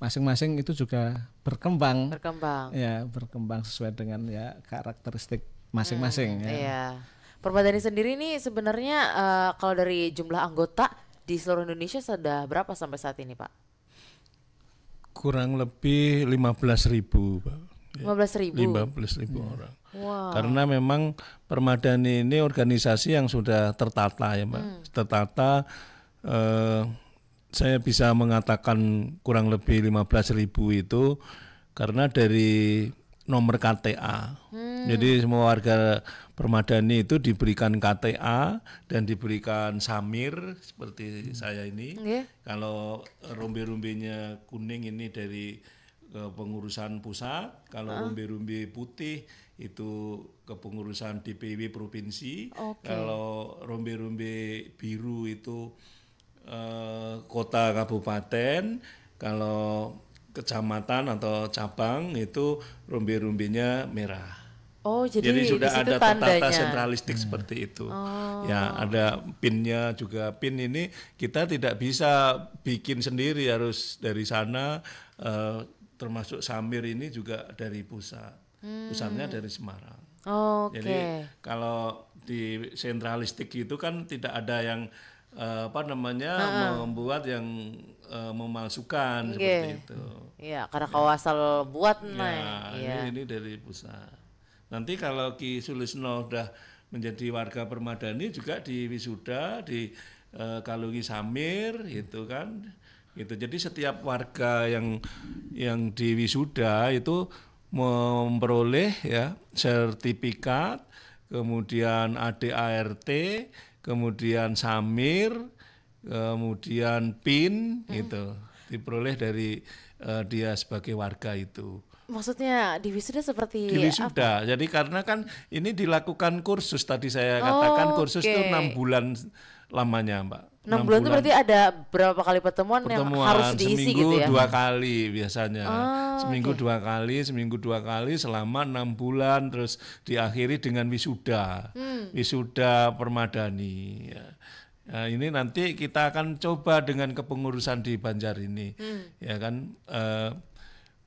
masing-masing itu juga berkembang. Berkembang. Ya, berkembang sesuai dengan ya karakteristik masing-masing hmm, ya. Iya. Permadani sendiri ini sebenarnya uh, kalau dari jumlah anggota di seluruh Indonesia sudah berapa sampai saat ini, Pak? Kurang lebih lima belas ribu, Pak. Ya, belas 15 ribu. 15 ribu hmm. orang. Wow. Karena memang Permadani ini organisasi yang sudah tertata ya, Pak. Hmm. Tertata eh, saya bisa mengatakan kurang lebih ribu itu karena dari nomor KTA. Hmm. Jadi semua warga Permadani itu diberikan KTA dan diberikan samir seperti hmm. saya ini. Yeah. Kalau rumbi-rumbinya kuning ini dari e, pengurusan pusat, kalau uh. rumbi-rumbi putih itu kepengurusan DPW provinsi, okay. kalau rombe-rombe biru itu Eh, kota kabupaten, kalau kecamatan atau cabang itu rumbi-rumbinya merah. Oh, jadi, jadi sudah ada tata sentralistik hmm. seperti itu. Oh. Ya, ada pinnya juga. Pin ini kita tidak bisa bikin sendiri, harus dari sana. Eh, termasuk Samir ini juga dari pusat. Hmm. Pusatnya dari Semarang. Oh, Okay. Jadi kalau di sentralistik itu kan tidak ada yang uh, apa namanya uh -uh. membuat yang uh, memalsukan okay. seperti itu. Iya, karena ya. kawasal buat nah. Ya, ini, iya. ini dari pusat. Nanti kalau Ki Sulisno sudah menjadi warga Permadani juga di wisuda di uh, Kalungi Samir gitu kan. Gitu. Jadi setiap warga yang yang di wisuda itu memperoleh ya sertifikat kemudian ADART kemudian Samir, kemudian Pin hmm. itu diperoleh dari uh, dia sebagai warga itu. Maksudnya di wisuda seperti di wisuda. Apa? Jadi karena kan ini dilakukan kursus tadi saya oh, katakan kursus okay. itu enam bulan lamanya, Mbak enam bulan, bulan itu berarti ada berapa kali pertemuan, pertemuan yang harus diisi gitu ya? Seminggu dua kali biasanya Oh, seminggu okay. dua kali seminggu dua kali selama enam bulan terus diakhiri dengan wisuda hmm. wisuda permadani ya. Nah, ini nanti kita akan coba dengan kepengurusan di Banjar ini, hmm. ya kan? Uh,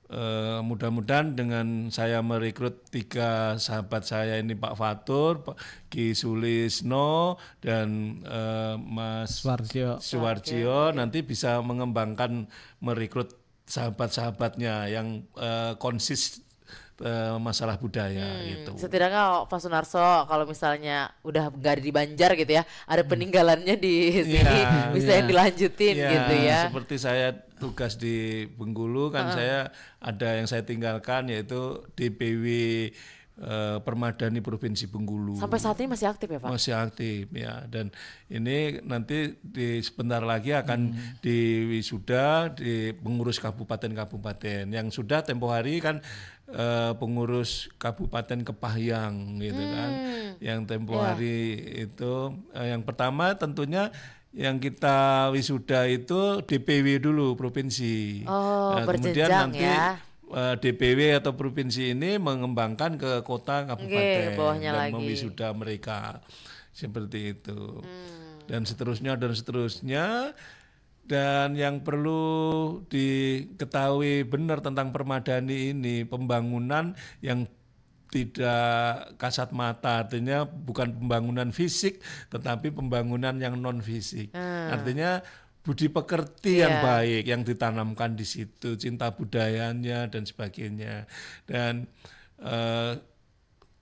Uh, mudah-mudahan dengan saya merekrut tiga sahabat saya ini Pak Fatur, Pak Ki Sulisno dan uh, Mas Suwarjo. Suwarjo nanti bisa mengembangkan merekrut sahabat-sahabatnya yang uh, konsisten Eh, masalah budaya hmm, gitu. Setidaknya kalau Pak Sunarso kalau misalnya udah nggak di Banjar gitu ya, ada hmm. peninggalannya di iya, sini yeah, bisa yeah. yang dilanjutin yeah, gitu ya. Seperti saya tugas di Bengkulu kan uh -huh. saya ada yang saya tinggalkan yaitu DPW Eh, permadani Provinsi Bengkulu. Sampai saat ini masih aktif ya Pak? Masih aktif ya dan ini nanti di sebentar lagi akan hmm. diwisuda di pengurus kabupaten-kabupaten yang sudah tempo hari kan eh, pengurus Kabupaten Kepahyang gitu kan. hmm. kan yang tempo yeah. hari itu eh, yang pertama tentunya yang kita wisuda itu DPW dulu provinsi. Oh, nah, kemudian nanti ya Eh, DPW atau provinsi ini mengembangkan ke kota kabupaten okay, dan lagi. mewisuda mereka seperti itu hmm. dan seterusnya dan seterusnya dan yang perlu diketahui benar tentang permadani ini pembangunan yang tidak kasat mata artinya bukan pembangunan fisik tetapi pembangunan yang non fisik hmm. artinya budi pekerti yeah. yang iya. baik yang ditanamkan di situ, cinta budayanya dan sebagainya. Dan uh,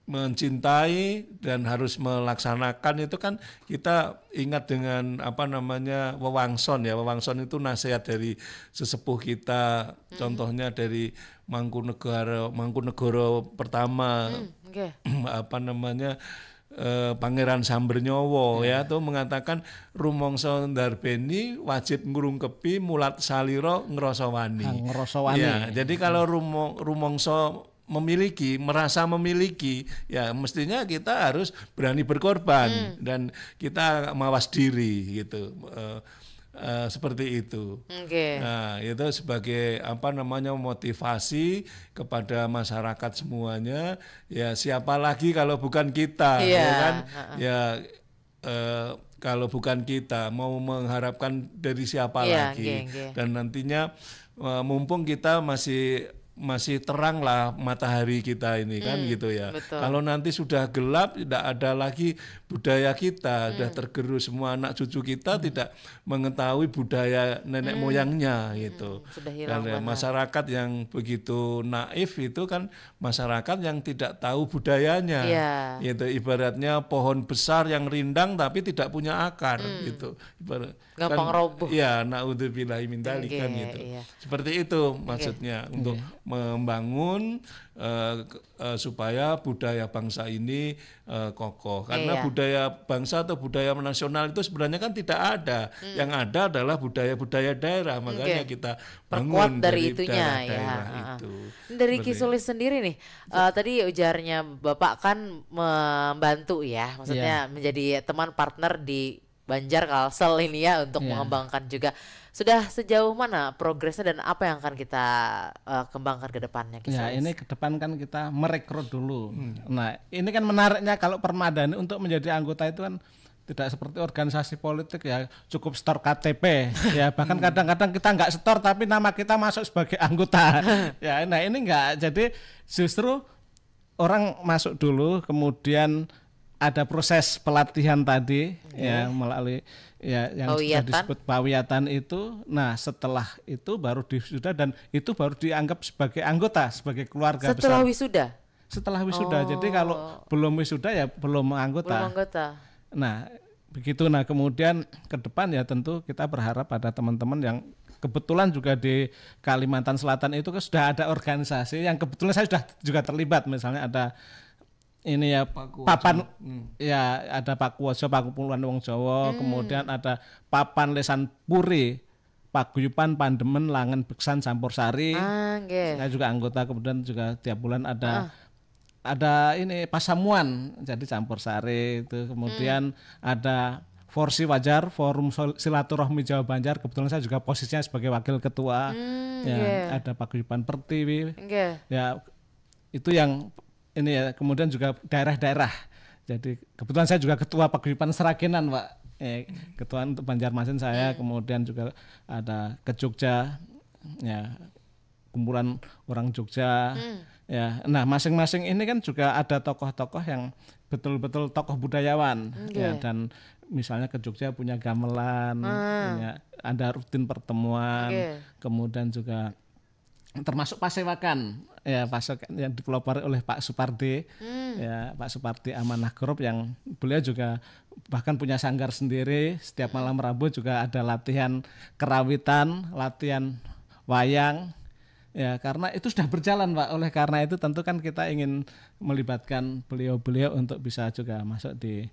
mencintai dan harus melaksanakan itu kan kita ingat dengan apa namanya wewangson ya wewangson itu nasihat dari sesepuh kita hmm. contohnya dari Mangkunegara Mangkunegoro pertama hmm, okay. (clears throat) apa namanya Eh, Pangeran Sambernyowo yeah. ya tuh mengatakan rumongso ndarbeni wajib ngurung kepi mulat saliro ngrosowani. Nah, ngrosowani. Ya, jadi kalau rumong rumongso memiliki, merasa memiliki, ya mestinya kita harus berani berkorban hmm. dan kita mawas diri gitu. Uh, uh, seperti itu. Okay. Nah, itu sebagai apa namanya motivasi kepada masyarakat semuanya. Ya siapa lagi kalau bukan kita, yeah. ya iya, kan? Ya uh, kalau bukan kita mau mengharapkan dari siapa yeah, lagi? Okay, okay. Dan nantinya uh, mumpung kita masih masih terang lah matahari kita ini kan hmm, gitu ya. Betul. Kalau nanti sudah gelap tidak ada lagi budaya kita, hmm. sudah tergerus semua anak cucu kita hmm. tidak mengetahui budaya nenek hmm. moyangnya hmm, gitu. Hmm, sudah hilang Dan, masyarakat yang begitu naif itu kan masyarakat yang tidak tahu budayanya. Yeah. Itu ibaratnya pohon besar yang rindang tapi tidak punya akar hmm. gitu. Ibarat gampang kan, roboh. Iya, naudzubillahi min iya, kan gitu. Iya. Seperti itu maksudnya okay. Iya. untuk iya. membangun uh, uh, supaya budaya bangsa ini uh, kokoh. Karena iya. budaya bangsa atau budaya nasional itu sebenarnya kan tidak ada. Hmm. Yang ada adalah budaya-budaya daerah. Makanya okay. kita bangun Perkuat dari, dari itunya daerah, daerah ya. itu. Dari Kisulis sendiri nih. Uh, tadi ujarnya Bapak kan membantu ya, maksudnya yeah. menjadi teman partner di Banjar Kalsel ini ya untuk yeah. mengembangkan juga sudah sejauh mana progresnya dan apa yang akan kita uh, kembangkan ke depannya Ya, Ya, ini ke depan kan kita merekrut dulu. Hmm. Nah, ini kan menariknya kalau Permadani untuk menjadi anggota itu kan tidak seperti organisasi politik ya cukup store KTP (laughs) ya bahkan hmm. kadang-kadang kita nggak store tapi nama kita masuk sebagai anggota (laughs) ya nah ini nggak jadi justru orang masuk dulu kemudian ada proses pelatihan tadi yeah. ya iya. melalui ya yang sudah disebut pawiatan itu. Nah, setelah itu baru wisuda dan itu baru dianggap sebagai anggota, sebagai keluarga setelah besar. wisuda. Setelah wisuda. Oh. Jadi kalau belum wisuda ya belum anggota. Belum anggota. Nah, begitu nah kemudian ke depan ya tentu kita berharap pada teman-teman yang kebetulan juga di Kalimantan Selatan itu kan sudah ada organisasi yang kebetulan saya sudah juga terlibat misalnya ada ini ya papan hmm. ya ada Pak Pak Kupuluan wong Jawa, hmm. kemudian ada papan lesan puri, Pak paguyupan pandemen langen beksan campur sari. Ah, Saya juga anggota kemudian juga tiap bulan ada ah. ada ini pasamuan jadi campur sari itu kemudian hmm. ada Forsi Wajar Forum Silaturahmi Jawa Banjar kebetulan saya juga posisinya sebagai wakil ketua hmm, ya yeah. ada Pak Pertiwi okay. ya itu yang ini ya kemudian juga daerah-daerah jadi kebetulan saya juga ketua paguyuban Serakinan pak ya, ketua untuk Banjarmasin saya hmm. kemudian juga ada ke Jogja ya kumpulan orang Jogja hmm. ya nah masing-masing ini kan juga ada tokoh-tokoh yang betul-betul tokoh budayawan okay. Hmm, ya iya. dan misalnya ke Jogja punya gamelan hmm. punya ada rutin pertemuan okay. kemudian juga termasuk Pasewakan ya Pasewakan yang dipelopori oleh Pak Supardi hmm. ya Pak Supardi Amanah Group yang beliau juga bahkan punya sanggar sendiri setiap malam Rabu juga ada latihan kerawitan latihan wayang ya karena itu sudah berjalan Pak oleh karena itu tentu kan kita ingin melibatkan beliau-beliau untuk bisa juga masuk di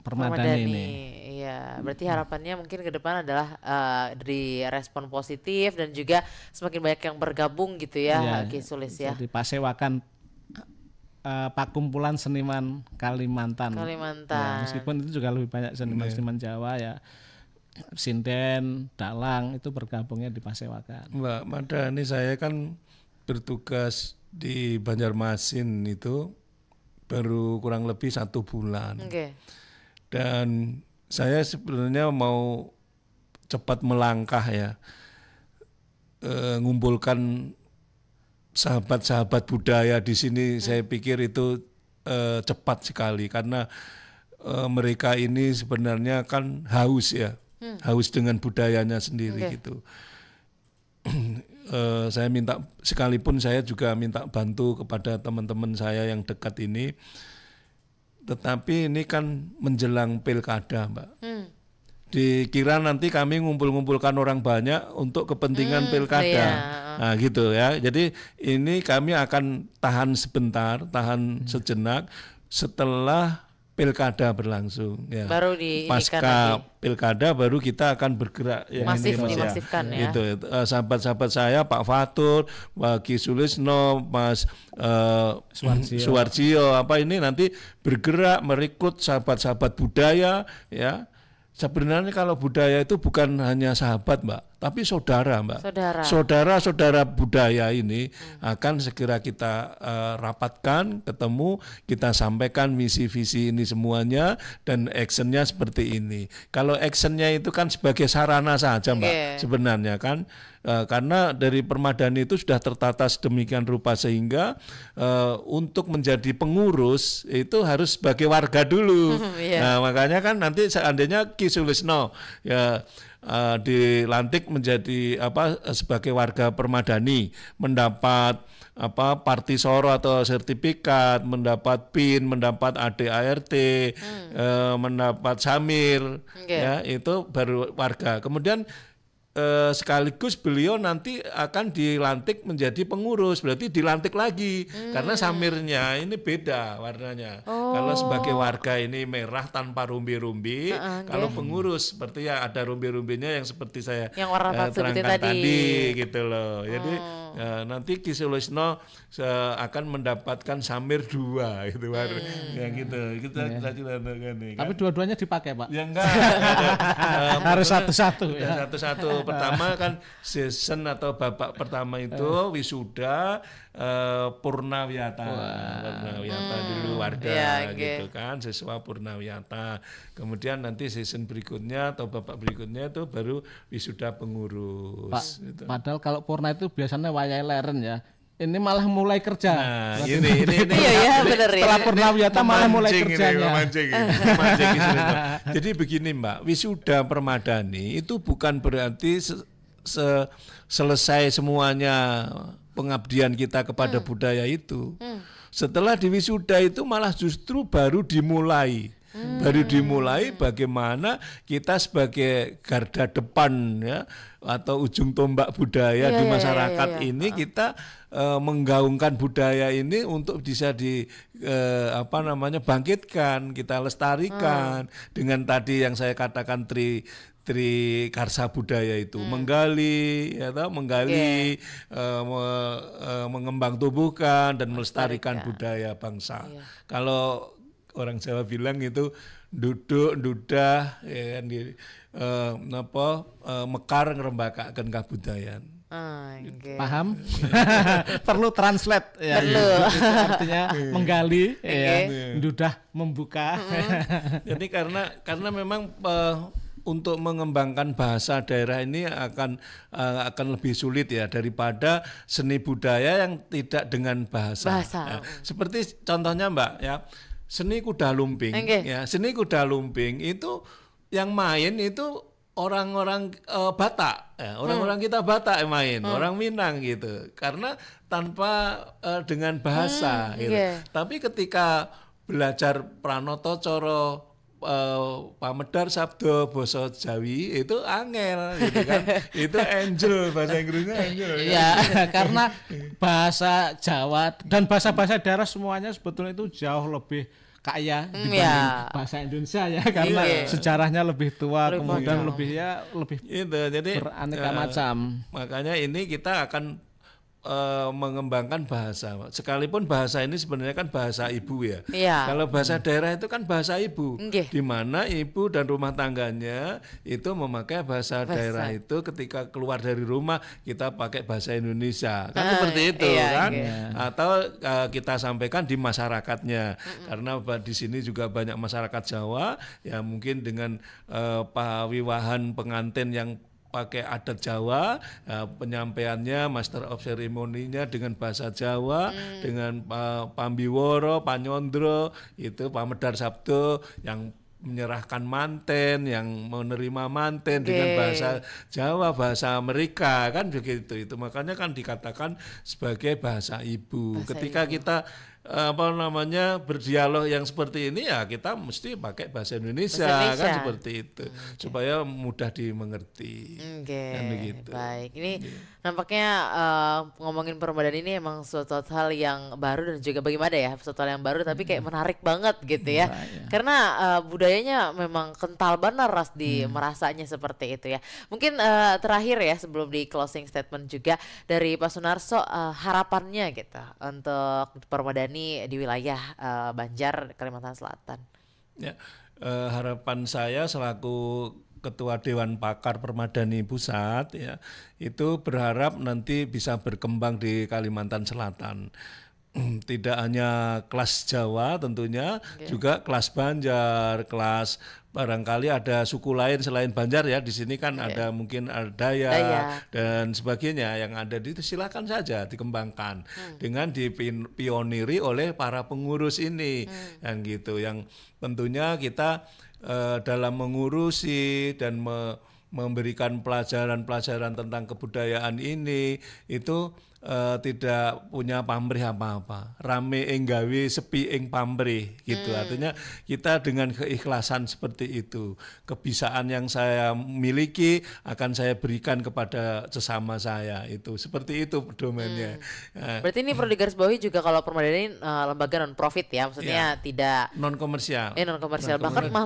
Permadani ini. Iya, berarti harapannya mungkin ke depan adalah uh, eh, dari respon positif dan juga semakin banyak yang bergabung gitu ya, ya Ki Sulis ya. Jadi pasewakan uh, eh, Kumpulan seniman Kalimantan. Kalimantan. Ya, meskipun itu juga lebih banyak seniman-seniman iya. Jawa ya. Sinden, Dalang itu bergabungnya di Pasewakan. Mbak Madani saya kan bertugas di Banjarmasin itu baru kurang lebih satu bulan. Okay. Dan saya sebenarnya mau cepat melangkah ya, e, ngumpulkan sahabat-sahabat budaya di sini. Hmm. Saya pikir itu e, cepat sekali karena e, mereka ini sebenarnya kan haus ya, hmm. haus dengan budayanya sendiri okay. gitu. e, (clears throat) saya minta sekalipun saya juga minta bantu kepada teman-teman saya yang dekat ini tetapi ini kan menjelang pilkada, Mbak. Hmm. Dikira nanti kami ngumpul-ngumpulkan orang banyak untuk kepentingan hmm, pilkada. Iya. Nah, gitu ya. Jadi ini kami akan tahan sebentar, tahan hmm. sejenak setelah pilkada berlangsung ya. Baru di kan pasca nanti. pilkada baru kita akan bergerak yang masif ini, Mas. ya. ya. Gitu. Eh, sahabat-sahabat saya Pak Fatur, Pak Kisulisno, Mas uh, Suwarjio apa ini nanti bergerak merekrut sahabat-sahabat budaya ya. Sebenarnya kalau budaya itu bukan hanya sahabat, Mbak tapi saudara mbak saudara saudara budaya ini hmm. akan segera kita uh, rapatkan ketemu kita sampaikan misi visi ini semuanya dan actionnya seperti ini kalau actionnya itu kan sebagai sarana saja mbak yeah. sebenarnya kan uh, karena dari permadani itu sudah tertata sedemikian rupa sehingga uh, untuk menjadi pengurus itu harus sebagai warga dulu (laughs) yeah. nah makanya kan nanti seandainya Ki Sulisno ya uh, dilantik menjadi apa sebagai warga Permadani, mendapat apa partisoro atau sertifikat, mendapat PIN, mendapat ADART, hmm. uh, mendapat Samir okay. ya, itu baru warga. Kemudian eh, sekaligus beliau nanti akan dilantik menjadi pengurus berarti dilantik lagi hmm. karena samirnya ini beda warnanya oh. kalau sebagai warga ini merah tanpa rumbi-rumbi uh-uh, kalau yeah. pengurus seperti ya ada rumbi-rumbinya yang seperti saya yang warna eh, gitu terangkan tadi. tadi gitu loh jadi hmm Ya, nanti Kisi Lusno akan mendapatkan Samir dua gitu baru. Hmm. Ya gitu. Kita yeah. kita nih. kan. Tapi dua-duanya dipakai, Pak. Ya enggak. enggak. (laughs) Harus satu-satu ya. Iya. Satu-satu. Pertama kan season atau babak pertama itu eh. wisuda uh, eh, Purnawiyata. Purnawiyata hmm. dulu warga yeah, okay. gitu kan, siswa Purnawiyata. Kemudian nanti season berikutnya atau babak berikutnya itu baru wisuda pengurus Pak, gitu. Padahal kalau Purna itu biasanya Wayai Leren ya ini malah mulai kerja. Nah, ini, ini, ini, (laughs) iya, iya, benar ya. setelah ya. purnawiyata malah mulai kerjanya. Ini, memancing, memancing (laughs) Jadi begini Mbak, wisuda permadani itu bukan berarti se se selesai semuanya pengabdian kita kepada hmm. budaya itu. Hmm. Setelah di wisuda itu malah justru baru dimulai. Hmm. Baru dimulai bagaimana kita sebagai garda depan ya atau ujung tombak budaya yeah, di iya, iya, masyarakat yeah, yeah, yeah. ini ah. kita uh, menggaungkan budaya ini untuk bisa di uh, apa namanya bangkitkan, kita lestarikan hmm. dengan tadi yang saya katakan tri tri karsa budaya itu hmm. menggali ya tahu menggali yeah. Iya. uh, me, eh, mengembang tubuhkan dan melestarikan budaya bangsa. Yeah. Kalau orang Jawa bilang itu duduk, dudah ya kan di uh, napa uh, mekar ngrembakaken kabudayan. Ah, Paham? (laughs) Perlu translate ya, Perlu. Artinya (laughs) iya. menggali okay. Ya, dudah membuka. (laughs) Jadi karena karena memang eh, untuk mengembangkan bahasa daerah ini akan akan lebih sulit ya daripada seni budaya yang tidak dengan bahasa. Ya. Seperti contohnya Mbak ya, seni kuda lumping ya, seni kuda lumping itu yang main itu orang-orang uh, Batak, ya, orang-orang hmm. kita Batak yang main, hmm. orang Minang gitu. Karena tanpa uh, dengan bahasa hmm, gitu. Yeah. Tapi ketika belajar pranoto coro uh, pamedar sabdo Boso Jawi itu angel gitu kan. (laughs) itu angel bahasa Inggrisnya angel. Ya. Iya, kan? (laughs) karena bahasa Jawa dan bahasa-bahasa daerah semuanya sebetulnya itu jauh lebih kaya, Aya hmm, dibanding ya. bahasa Indonesia ya (laughs) karena yeah. sejarahnya lebih tua lebih kemudian lebih ya lebih itu jadi beraneka uh, macam. Makanya ini kita akan Eh, mengembangkan bahasa. Sekalipun bahasa ini sebenarnya kan bahasa ibu ya. ya. Kalau bahasa hmm. daerah itu kan bahasa ibu, okay. di mana ibu dan rumah tangganya itu memakai bahasa, bahasa daerah itu ketika keluar dari rumah kita pakai bahasa Indonesia kan ah, seperti itu iya, kan? Iya. Atau uh, kita sampaikan di masyarakatnya mm karena di sini juga banyak masyarakat Jawa ya mungkin dengan uh, pawiwahan pengantin yang pakai adat Jawa, uh, penyampaiannya master of ceremony-nya dengan bahasa Jawa, hmm. dengan uh, eh, Pambiworo, Panyondro, itu Pamedar Sabdo yang menyerahkan manten yang menerima manten okay. dengan bahasa Jawa bahasa Amerika kan begitu itu makanya kan dikatakan sebagai bahasa ibu bahasa ketika ibu. kita Eh, apa namanya berdialog yang seperti ini ya kita mesti pakai bahasa Indonesia, bahasa Indonesia. kan seperti itu hmm, okay. supaya mudah dimengerti okay. kan begitu. Baik, ini okay. Gitu. nampaknya uh, ngomongin perbedaan ini emang suatu hal yang baru dan juga bagaimana ya suatu hal yang baru tapi kayak hmm. menarik banget gitu ya, ya. karena uh, budayanya memang kental banget ras di hmm. merasanya seperti itu ya. Mungkin uh, terakhir ya sebelum di closing statement juga dari Pak Sunarso uh, harapannya gitu untuk perbedaan ini di wilayah uh, Banjar Kalimantan Selatan. Ya, uh, harapan saya selaku Ketua Dewan Pakar Permadani Pusat ya itu berharap nanti bisa berkembang di Kalimantan Selatan Hmm, tidak hanya kelas Jawa tentunya okay. Iya. juga kelas Banjar, kelas barangkali ada suku lain selain Banjar ya di sini kan okay. Iya. ada mungkin ada dan sebagainya yang ada di itu silakan saja dikembangkan hmm. dengan dipioniri oleh para pengurus ini hmm. yang gitu yang tentunya kita uh, dalam mengurusi dan me memberikan pelajaran-pelajaran tentang kebudayaan ini itu Eh, tidak punya pamrih apa-apa. Rame ing gawe, sepi ing pamrih gitu. Hmm. Artinya kita dengan keikhlasan seperti itu, kebisaan yang saya miliki akan saya berikan kepada sesama saya itu. Seperti itu pedomannya. Hmm. Eh. Berarti ini perlu digarisbawahi juga kalau Permadani ini uh, eh, lembaga non profit ya, maksudnya ya. tidak non komersial. Eh non komersial. Non Bahkan ma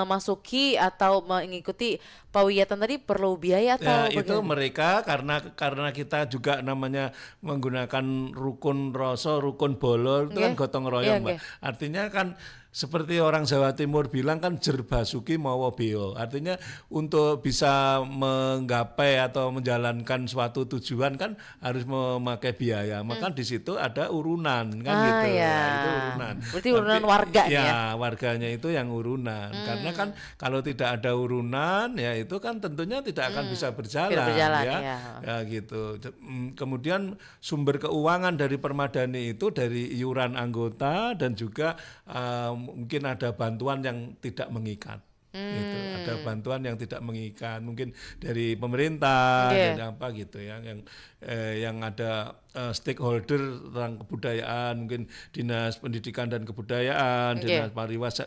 memasuki atau mengikuti pawiyatan tadi perlu biaya atau ya, itu mereka karena karena kita juga namanya menggunakan rukun rasa, rukun bolo itu yeah. kan gotong royong, yeah, Mbak. Artinya kan seperti orang Jawa Timur bilang kan jerbasuki mawa beo. Artinya untuk bisa menggapai atau menjalankan suatu tujuan kan harus memakai biaya. Hmm. Maka hmm. di situ ada urunan kan ah, gitu. Ya. itu urunan. Berarti urunan Tapi, warga ya. Ya, warganya itu yang urunan. Hmm. Karena kan kalau tidak ada urunan ya itu kan tentunya tidak akan hmm. bisa berjalan, berjalan ya. ya. Ya gitu. Hmm, kemudian sumber keuangan dari Permadani itu dari iuran anggota dan juga uh, mungkin ada bantuan yang tidak mengikat. Gitu. Hmm. Gitu. Ada bantuan yang tidak mengikat, mungkin dari pemerintah yeah. dan apa gitu ya, yang eh, yang ada eh, stakeholder tentang kebudayaan, mungkin dinas pendidikan dan kebudayaan, yeah. dinas yeah.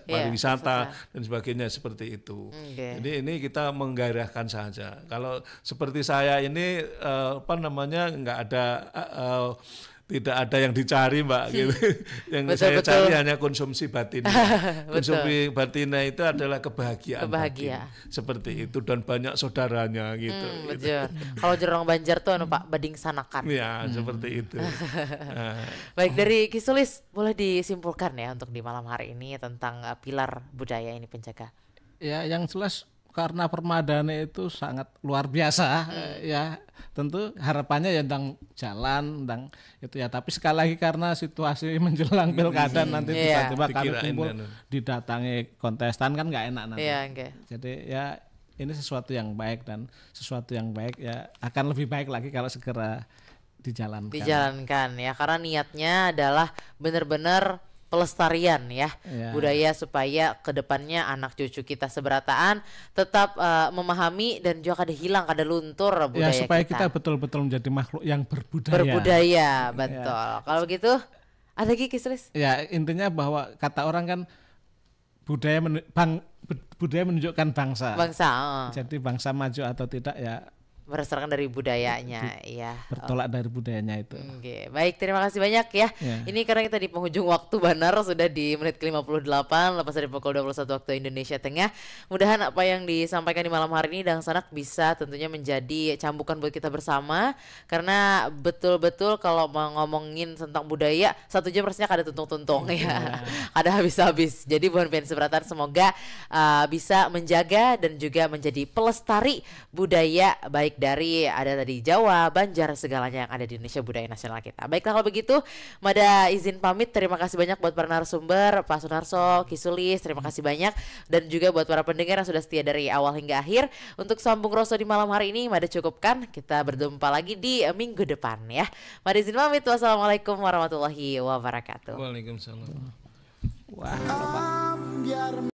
pariwisata yeah. dan sebagainya seperti itu. Okay. Jadi ini kita menggairahkan saja. Kalau seperti saya ini eh, apa namanya nggak ada eh, eh, tidak ada yang dicari mbak (laughs) gitu. yang betul, saya betul. cari hanya konsumsi batin (laughs) konsumsi batinnya itu adalah kebahagiaan kebahagiaan batin. seperti itu dan banyak saudaranya gitu, hmm, gitu. kalau jerong banjar tuh anu pak bading sanakan ya hmm. seperti itu nah. (laughs) baik dari kisulis boleh disimpulkan ya untuk di malam hari ini tentang eh, pilar budaya ini penjaga ya yang jelas karena permadana itu sangat luar biasa hmm. ya tentu harapannya ya tentang jalan tentang itu ya tapi sekali lagi karena situasi (laughs) menjelang hmm. pilkada hmm. nanti tiba tiba-tiba kami kumpul didatangi kontestan kan nggak enak nanti yeah, okay. jadi ya ini sesuatu yang baik dan sesuatu yang baik ya akan lebih baik lagi kalau segera dijalankan dijalankan ya karena niatnya adalah benar-benar pelestarian ya yeah. budaya supaya kedepannya anak cucu kita seberataan tetap uh, memahami dan juga ada hilang ada luntur ya, budaya ya, supaya kita. betul-betul menjadi makhluk yang berbudaya. Berbudaya, ya. betul. Yeah. Kalau gitu ada lagi kisris? Ya intinya bahwa kata orang kan budaya men bang budaya menunjukkan bangsa. Bangsa. Oh. Jadi bangsa maju atau tidak ya berdasarkan dari budayanya Betul. ya iya. bertolak oh. dari budayanya itu oke okay. baik terima kasih banyak ya yeah. ini karena kita di penghujung waktu benar sudah di menit ke-58 lepas dari pukul 21 waktu Indonesia Tengah mudahan apa yang disampaikan di malam hari ini dan Sanak bisa tentunya menjadi cambukan buat kita bersama karena betul-betul kalau ngomongin tentang budaya satu jam pastinya ada tuntung-tuntung yeah. ya iya. (laughs) ada habis-habis jadi bukan Pian Sebratan semoga uh, bisa menjaga dan juga menjadi pelestari budaya baik dari ada tadi Jawa, Banjar, segalanya yang ada di Indonesia budaya nasional kita. Baiklah kalau begitu, Mada izin pamit. Terima kasih banyak buat para narasumber, Pak Sunarso, Kisulis, terima kasih banyak dan juga buat para pendengar yang sudah setia dari awal hingga akhir. Untuk sambung Rosso di malam hari ini Mada cukupkan. Kita berjumpa lagi di minggu depan ya. Mada izin pamit. Wassalamualaikum warahmatullahi wabarakatuh. Waalaikumsalam. Wah,